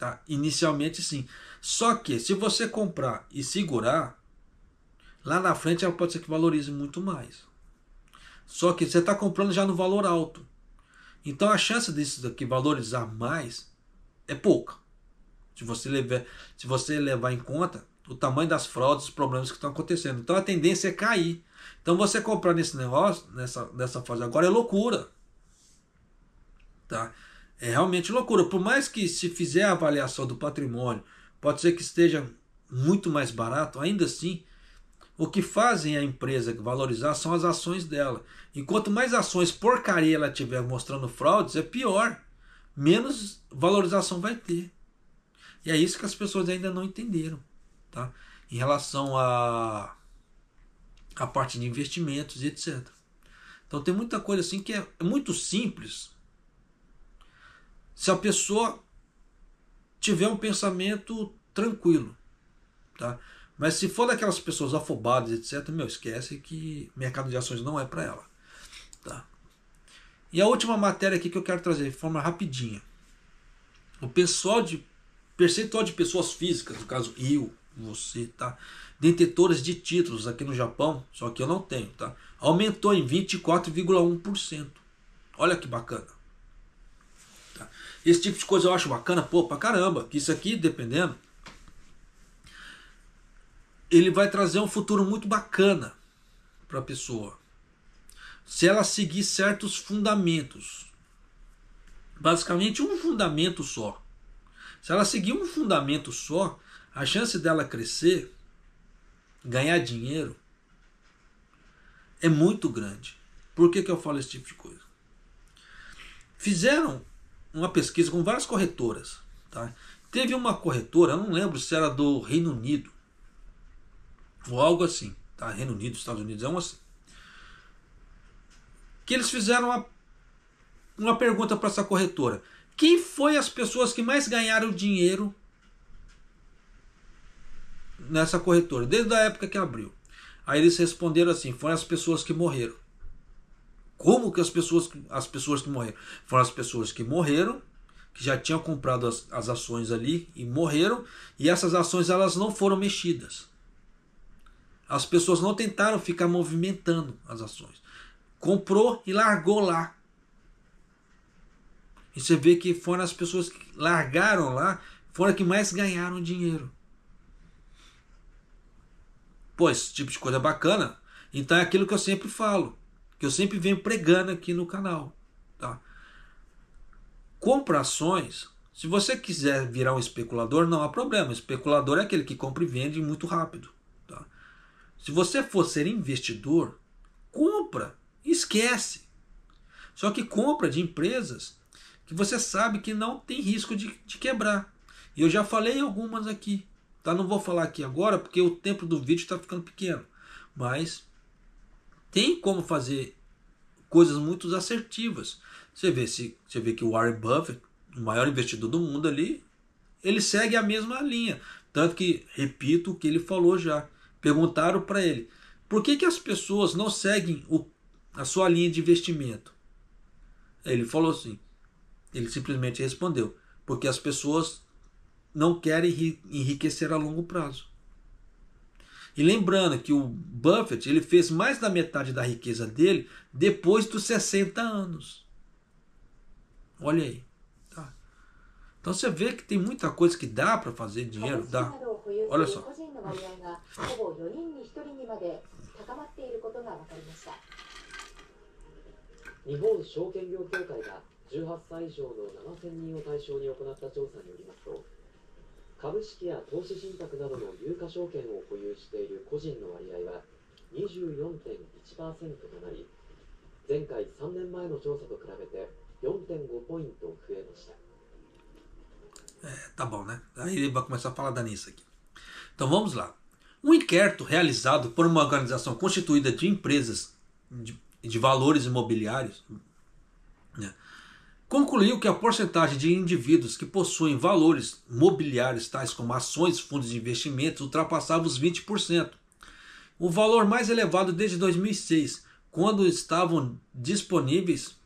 Tá? Inicialmente sim. Só que se você comprar e segurar, lá na frente ela pode ser que valorize muito mais. Só que você está comprando já no valor alto. Então a chance disso daqui valorizar mais é pouca. Se você levar, se você levar em conta o tamanho das fraudes, os problemas que estão acontecendo. Então a tendência é cair. Então você comprar nesse negócio, nessa, nessa fase agora, é loucura. Tá? É realmente loucura. Por mais que se fizer a avaliação do patrimônio, pode ser que esteja muito mais barato, ainda assim, o que fazem a empresa valorizar são as ações dela. E quanto mais ações porcaria ela tiver mostrando fraudes, é pior. Menos valorização vai ter. E é isso que as pessoas ainda não entenderam. Tá? Em relação a, a parte de investimentos e etc. Então tem muita coisa assim que é muito simples, se a pessoa tiver um pensamento tranquilo, tá? Mas se for daquelas pessoas afobadas, etc, meu, esquece que mercado de ações não é para ela, tá? E a última matéria aqui que eu quero trazer de forma rapidinha. O pessoal de percentual de pessoas físicas, no caso eu, você, tá? Detetores de títulos aqui no Japão, só que eu não tenho, tá? Aumentou em 24,1%. Olha que bacana. Esse tipo de coisa eu acho bacana, pô, pra caramba, que isso aqui, dependendo, ele vai trazer um futuro muito bacana para pessoa. Se ela seguir certos fundamentos. Basicamente um fundamento só. Se ela seguir um fundamento só, a chance dela crescer, ganhar dinheiro, é muito grande. Por que, que eu falo esse tipo de coisa? Fizeram uma pesquisa com várias corretoras. Tá? Teve uma corretora, eu não lembro se era do Reino Unido ou algo assim, tá? Reino Unido, Estados Unidos, é um assim. Que eles fizeram uma, uma pergunta para essa corretora: quem foi as pessoas que mais ganharam dinheiro nessa corretora, desde a época que abriu? Aí eles responderam assim: foram as pessoas que morreram. Como que as pessoas, as pessoas que morreram? Foram as pessoas que morreram, que já tinham comprado as, as ações ali e morreram, e essas ações elas não foram mexidas. As pessoas não tentaram ficar movimentando as ações. Comprou e largou lá. E você vê que foram as pessoas que largaram lá, foram as que mais ganharam dinheiro. Pô, esse tipo de coisa é bacana. Então é aquilo que eu sempre falo que eu sempre venho pregando aqui no canal. Tá? Compra ações. Se você quiser virar um especulador, não há problema. O especulador é aquele que compra e vende muito rápido. Tá? Se você for ser investidor, compra esquece. Só que compra de empresas que você sabe que não tem risco de, de quebrar. E eu já falei algumas aqui. Tá? Não vou falar aqui agora porque o tempo do vídeo está ficando pequeno. Mas tem como fazer coisas muito assertivas. Você vê, se, você vê que o Warren Buffett, o maior investidor do mundo ali, ele segue a mesma linha. Tanto que, repito o que ele falou já. Perguntaram para ele: por que, que as pessoas não seguem o, a sua linha de investimento? Ele falou assim: ele simplesmente respondeu, porque as pessoas não querem enriquecer a longo prazo. E lembrando que o Buffett ele fez mais da metade da riqueza dele depois dos 60 anos. Olha aí. Tá? Então você vê que tem muita coisa que dá para fazer dinheiro, dá. Olha só. 株式や投資信託などの有価証券を保有している個人の割合は24.1%となり前回3年前の調査と比べて4.5ポイント増えました É, tá bom, né? Aí ele vai começar a falar da Nissa aqui. Então vamos lá. Um inquérito realizado por uma organização constituída de empresas de, de valores imobiliários né, concluiu que a porcentagem de indivíduos que possuem valores mobiliários, tais como ações, fundos de investimentos, ultrapassava os 20%, o valor mais elevado desde 2006, quando estavam disponíveis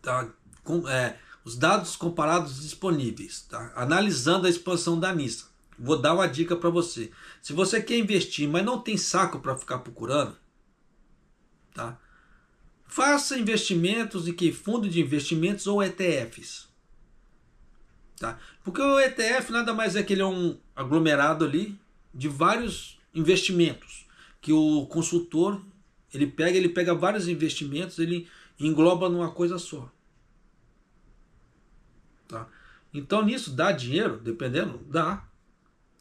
tá, com, é, os dados comparados disponíveis, tá, analisando a expansão da missa. Vou dar uma dica para você. Se você quer investir, mas não tem saco para ficar procurando, tá? Faça investimentos em que fundo de investimentos ou ETFs. Tá? Porque o ETF nada mais é que ele é um aglomerado ali de vários investimentos que o consultor ele pega, ele pega vários investimentos, ele engloba numa coisa só. Tá? Então nisso dá dinheiro, dependendo, dá.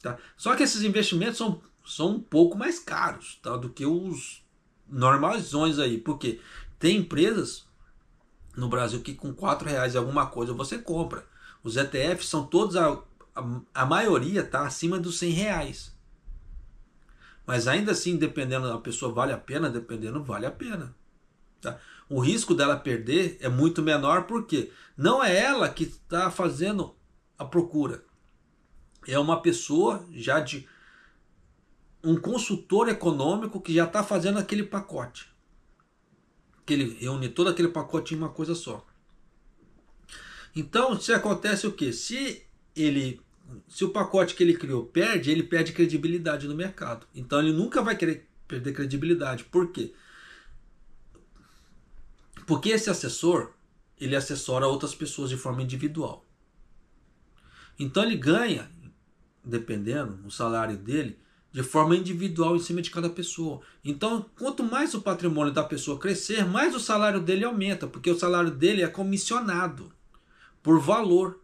Tá? Só que esses investimentos são, são um pouco mais caros tá? do que os normais aí. Por quê? Tem empresas no Brasil que com quatro reais e alguma coisa você compra. Os ETFs são todos a, a, a maioria está acima dos cem reais. Mas ainda assim, dependendo da pessoa, vale a pena, dependendo, vale a pena. Tá? O risco dela perder é muito menor porque não é ela que está fazendo a procura. É uma pessoa já de um consultor econômico que já está fazendo aquele pacote ele reúne todo aquele pacote em uma coisa só. Então, se acontece o que? Se ele se o pacote que ele criou perde, ele perde credibilidade no mercado. Então ele nunca vai querer perder credibilidade. Por quê? Porque esse assessor, ele assessora outras pessoas de forma individual. Então ele ganha, dependendo, o salário dele de forma individual em cima de cada pessoa. Então, quanto mais o patrimônio da pessoa crescer, mais o salário dele aumenta, porque o salário dele é comissionado por valor.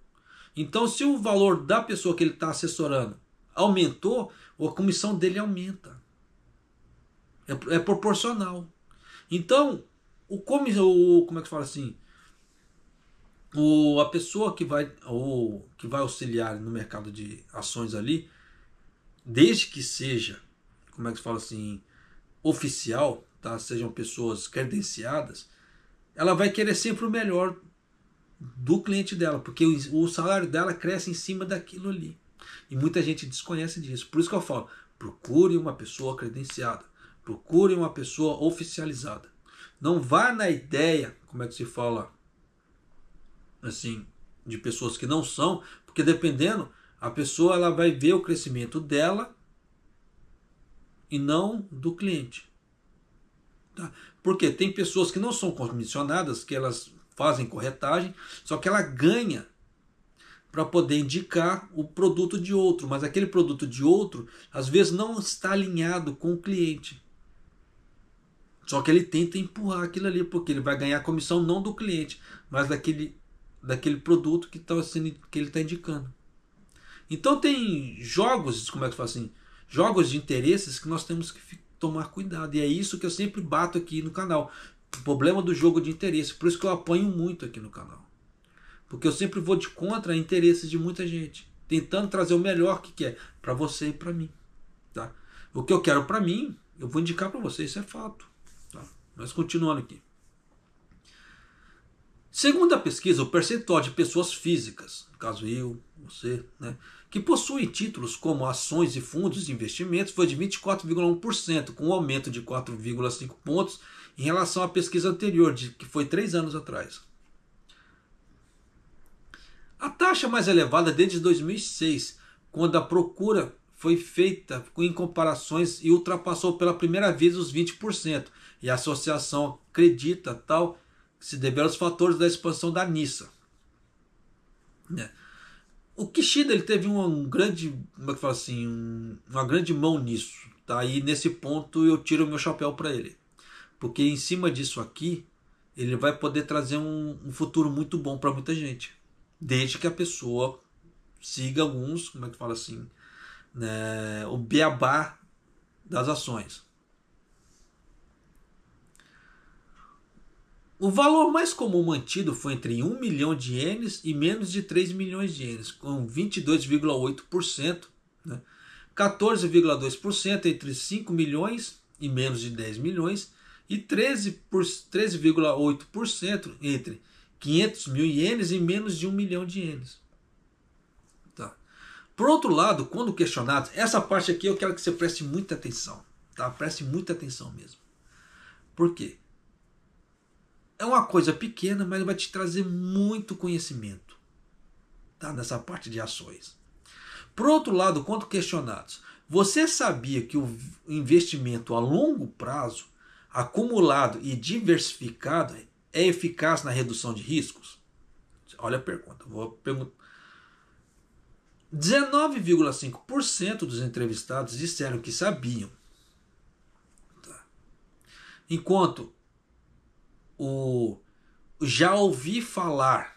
Então, se o valor da pessoa que ele está assessorando aumentou, a comissão dele aumenta. É, é proporcional. Então, o, o como é que fala assim? O, a pessoa que vai, ou, que vai auxiliar no mercado de ações ali, desde que seja, como é que se fala assim, oficial, tá? sejam pessoas credenciadas, ela vai querer sempre o melhor do cliente dela, porque o, o salário dela cresce em cima daquilo ali. E muita gente desconhece disso. Por isso que eu falo, procure uma pessoa credenciada, procure uma pessoa oficializada. Não vá na ideia, como é que se fala, assim, de pessoas que não são, porque dependendo, a pessoa ela vai ver o crescimento dela e não do cliente. Tá? Porque tem pessoas que não são comissionadas, que elas fazem corretagem, só que ela ganha para poder indicar o produto de outro, mas aquele produto de outro às vezes não está alinhado com o cliente. Só que ele tenta empurrar aquilo ali, porque ele vai ganhar a comissão não do cliente, mas daquele, daquele produto que, tá sendo, que ele está indicando. Então tem jogos, como é que fala assim? Jogos de interesses que nós temos que tomar cuidado. E é isso que eu sempre bato aqui no canal. O problema do jogo de interesse. Por isso que eu apanho muito aqui no canal. Porque eu sempre vou de contra interesses de muita gente. Tentando trazer o melhor que quer para você e para mim. Tá? O que eu quero para mim, eu vou indicar para você. Isso é fato. Tá? Mas continuando aqui. Segundo a pesquisa, o percentual de pessoas físicas, no caso eu, você, né, que possuem títulos como ações e fundos de investimentos foi de 24,1%, com um aumento de 4,5 pontos em relação à pesquisa anterior, de, que foi três anos atrás. A taxa mais elevada desde 2006, quando a procura foi feita em comparações e ultrapassou pela primeira vez os 20%, e a associação acredita tal se dever aos fatores da expansão da Nissa. Né? O Kishida ele teve um grande, como é que fala assim, um, uma grande mão nisso. Tá? E nesse ponto eu tiro o meu chapéu para ele. Porque em cima disso aqui, ele vai poder trazer um, um futuro muito bom para muita gente. Desde que a pessoa siga alguns, como é que fala assim, né, o beabá das ações. O valor mais comum mantido foi entre 1 milhão de ienes e menos de 3 milhões de ienes, com 22,8%, né? 14,2% entre 5 milhões e menos de 10 milhões e 13,8% 13, entre 500 mil ienes e menos de 1 milhão de ienes. Tá. Por outro lado, quando questionados, essa parte aqui eu quero que você preste muita atenção, tá? Preste muita atenção mesmo. Por quê? é uma coisa pequena, mas vai te trazer muito conhecimento tá? nessa parte de ações. Por outro lado, quanto questionados, você sabia que o investimento a longo prazo, acumulado e diversificado, é eficaz na redução de riscos? Olha a pergunta. Vou perguntar. 19,5% dos entrevistados disseram que sabiam. Tá? Enquanto o já ouvi falar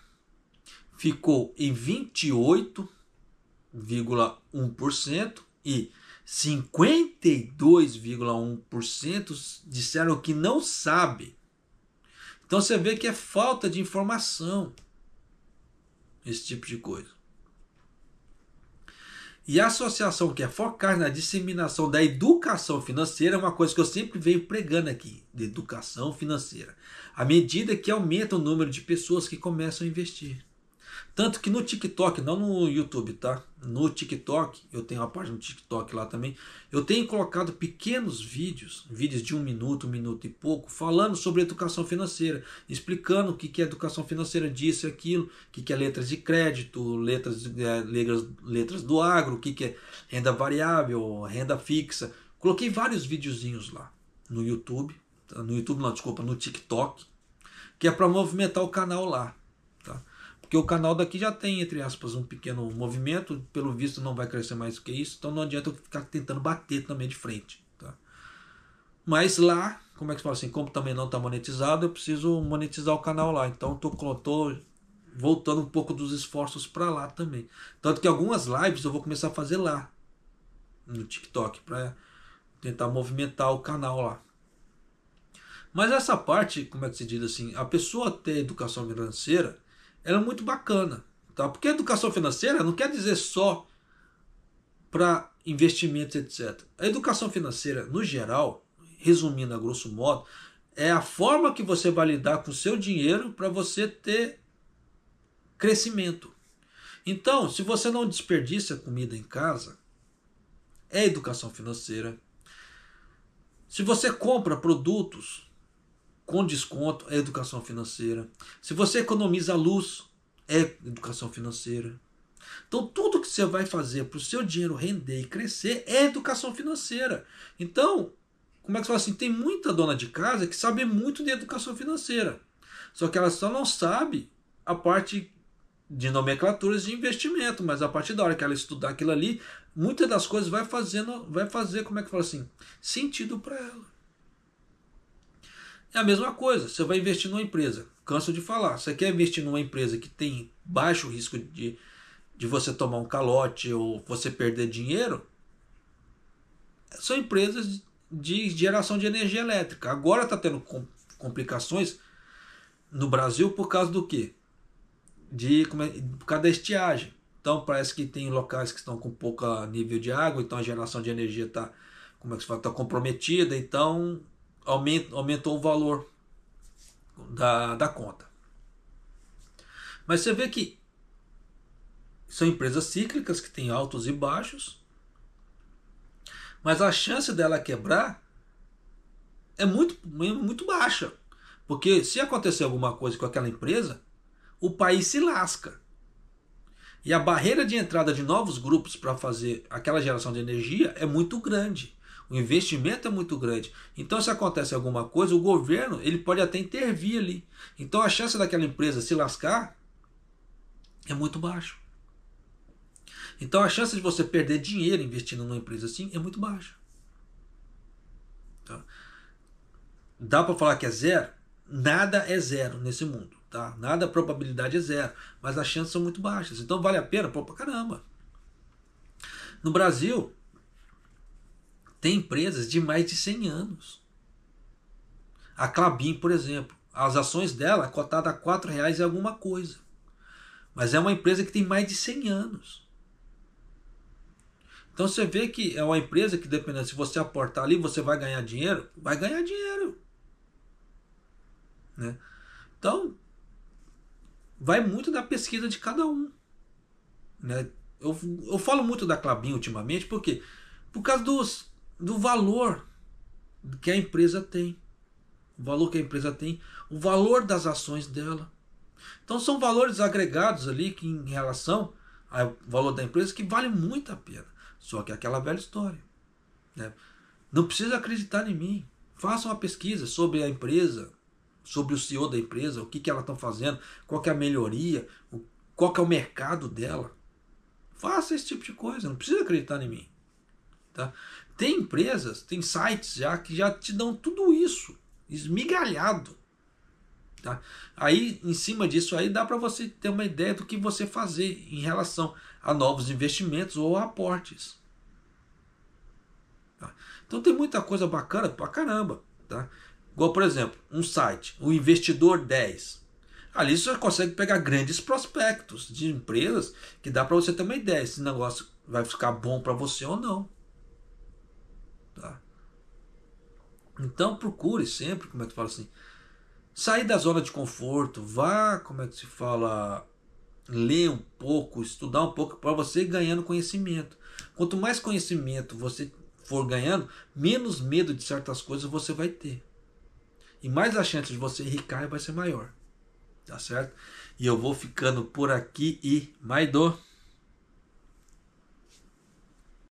ficou em 28,1% e 52,1% disseram que não sabe. Então você vê que é falta de informação esse tipo de coisa. E a associação quer é focar na disseminação da educação financeira é uma coisa que eu sempre venho pregando aqui, de educação financeira. À medida que aumenta o número de pessoas que começam a investir. Tanto que no TikTok, não no YouTube, tá? No TikTok, eu tenho uma página no TikTok lá também. Eu tenho colocado pequenos vídeos, vídeos de um minuto, um minuto e pouco, falando sobre educação financeira, explicando o que é educação financeira, disso e aquilo, o que é letras de crédito, letras, é, letras, letras do agro, o que é renda variável, renda fixa. Coloquei vários videozinhos lá no YouTube, tá? no YouTube não, desculpa, no TikTok, que é para movimentar o canal lá. Porque o canal daqui já tem, entre aspas, um pequeno movimento, pelo visto não vai crescer mais do que isso, então não adianta eu ficar tentando bater também de frente. Tá? Mas lá, como é que se fala assim, como também não está monetizado, eu preciso monetizar o canal lá. Então tô, tô voltando um pouco dos esforços para lá também. Tanto que algumas lives eu vou começar a fazer lá, no TikTok, para tentar movimentar o canal lá. Mas essa parte, como é que se diz assim, a pessoa ter educação financeira ela é muito bacana. Tá? Porque educação financeira não quer dizer só para investimentos, etc. A educação financeira, no geral, resumindo a grosso modo, é a forma que você vai lidar com o seu dinheiro para você ter crescimento. Então, se você não desperdiça comida em casa, é educação financeira. Se você compra produtos com desconto é educação financeira. Se você economiza a luz, é educação financeira. Então, tudo que você vai fazer para o seu dinheiro render e crescer é educação financeira. Então, como é que você fala assim? Tem muita dona de casa que sabe muito de educação financeira, só que ela só não sabe a parte de nomenclaturas de investimento, mas a partir da hora que ela estudar aquilo ali, muitas das coisas vai fazendo, vai fazer, como é que fala assim, sentido para ela. É a mesma coisa, você vai investir numa empresa. Canso de falar. Você quer investir numa empresa que tem baixo risco de, de você tomar um calote ou você perder dinheiro? São empresas de geração de energia elétrica. Agora está tendo complicações no Brasil por causa do quê? De, é, por causa da estiagem. Então parece que tem locais que estão com pouco nível de água, então a geração de energia está como é se fala, tá comprometida, então aumentou o valor da, da conta. Mas você vê que são empresas cíclicas que têm altos e baixos, mas a chance dela quebrar é muito, é muito baixa. Porque se acontecer alguma coisa com aquela empresa, o país se lasca. E a barreira de entrada de novos grupos para fazer aquela geração de energia é muito grande o investimento é muito grande. Então, se acontece alguma coisa, o governo ele pode até intervir ali. Então, a chance daquela empresa se lascar é muito baixa. Então, a chance de você perder dinheiro investindo numa empresa assim é muito baixa. Tá? Dá para falar que é zero? Nada é zero nesse mundo. Tá? Nada, a probabilidade é zero, mas as chances são muito baixas. Então, vale a pena? Pô, pra caramba. No Brasil, tem empresas de mais de 100 anos. A Clabin, por exemplo, as ações dela é cotada a R$ reais e alguma coisa. Mas é uma empresa que tem mais de 100 anos. Então você vê que é uma empresa que, dependendo se você aportar ali, você vai ganhar dinheiro? Vai ganhar dinheiro. Né? Então, vai muito da pesquisa de cada um. Né? Eu, eu falo muito da Clabin ultimamente, porque por causa dos do valor que a empresa tem. O valor que a empresa tem, o valor das ações dela. Então são valores agregados ali que em relação ao valor da empresa que vale muito a pena. Só que é aquela velha história. Né? Não precisa acreditar em mim. Faça uma pesquisa sobre a empresa, sobre o CEO da empresa, o que, que ela está fazendo, qual que é a melhoria, qual que é o mercado dela. Faça esse tipo de coisa, não precisa acreditar em mim. Tá? Tem empresas, tem sites já que já te dão tudo isso esmigalhado. Tá? Aí, em cima disso aí, dá para você ter uma ideia do que você fazer em relação a novos investimentos ou aportes. Tá? Então tem muita coisa bacana pra caramba. Tá? Igual, por exemplo, um site, o Investidor 10. Ali você consegue pegar grandes prospectos de empresas que dá para você ter uma ideia se o negócio vai ficar bom para você ou não. Então procure sempre, como é que fala assim, sair da zona de conforto, vá, como é que se fala, ler um pouco, estudar um pouco para você ir ganhando conhecimento. Quanto mais conhecimento você for ganhando, menos medo de certas coisas você vai ter. E mais a chance de você ricar vai ser maior. Tá certo? E eu vou ficando por aqui e mais do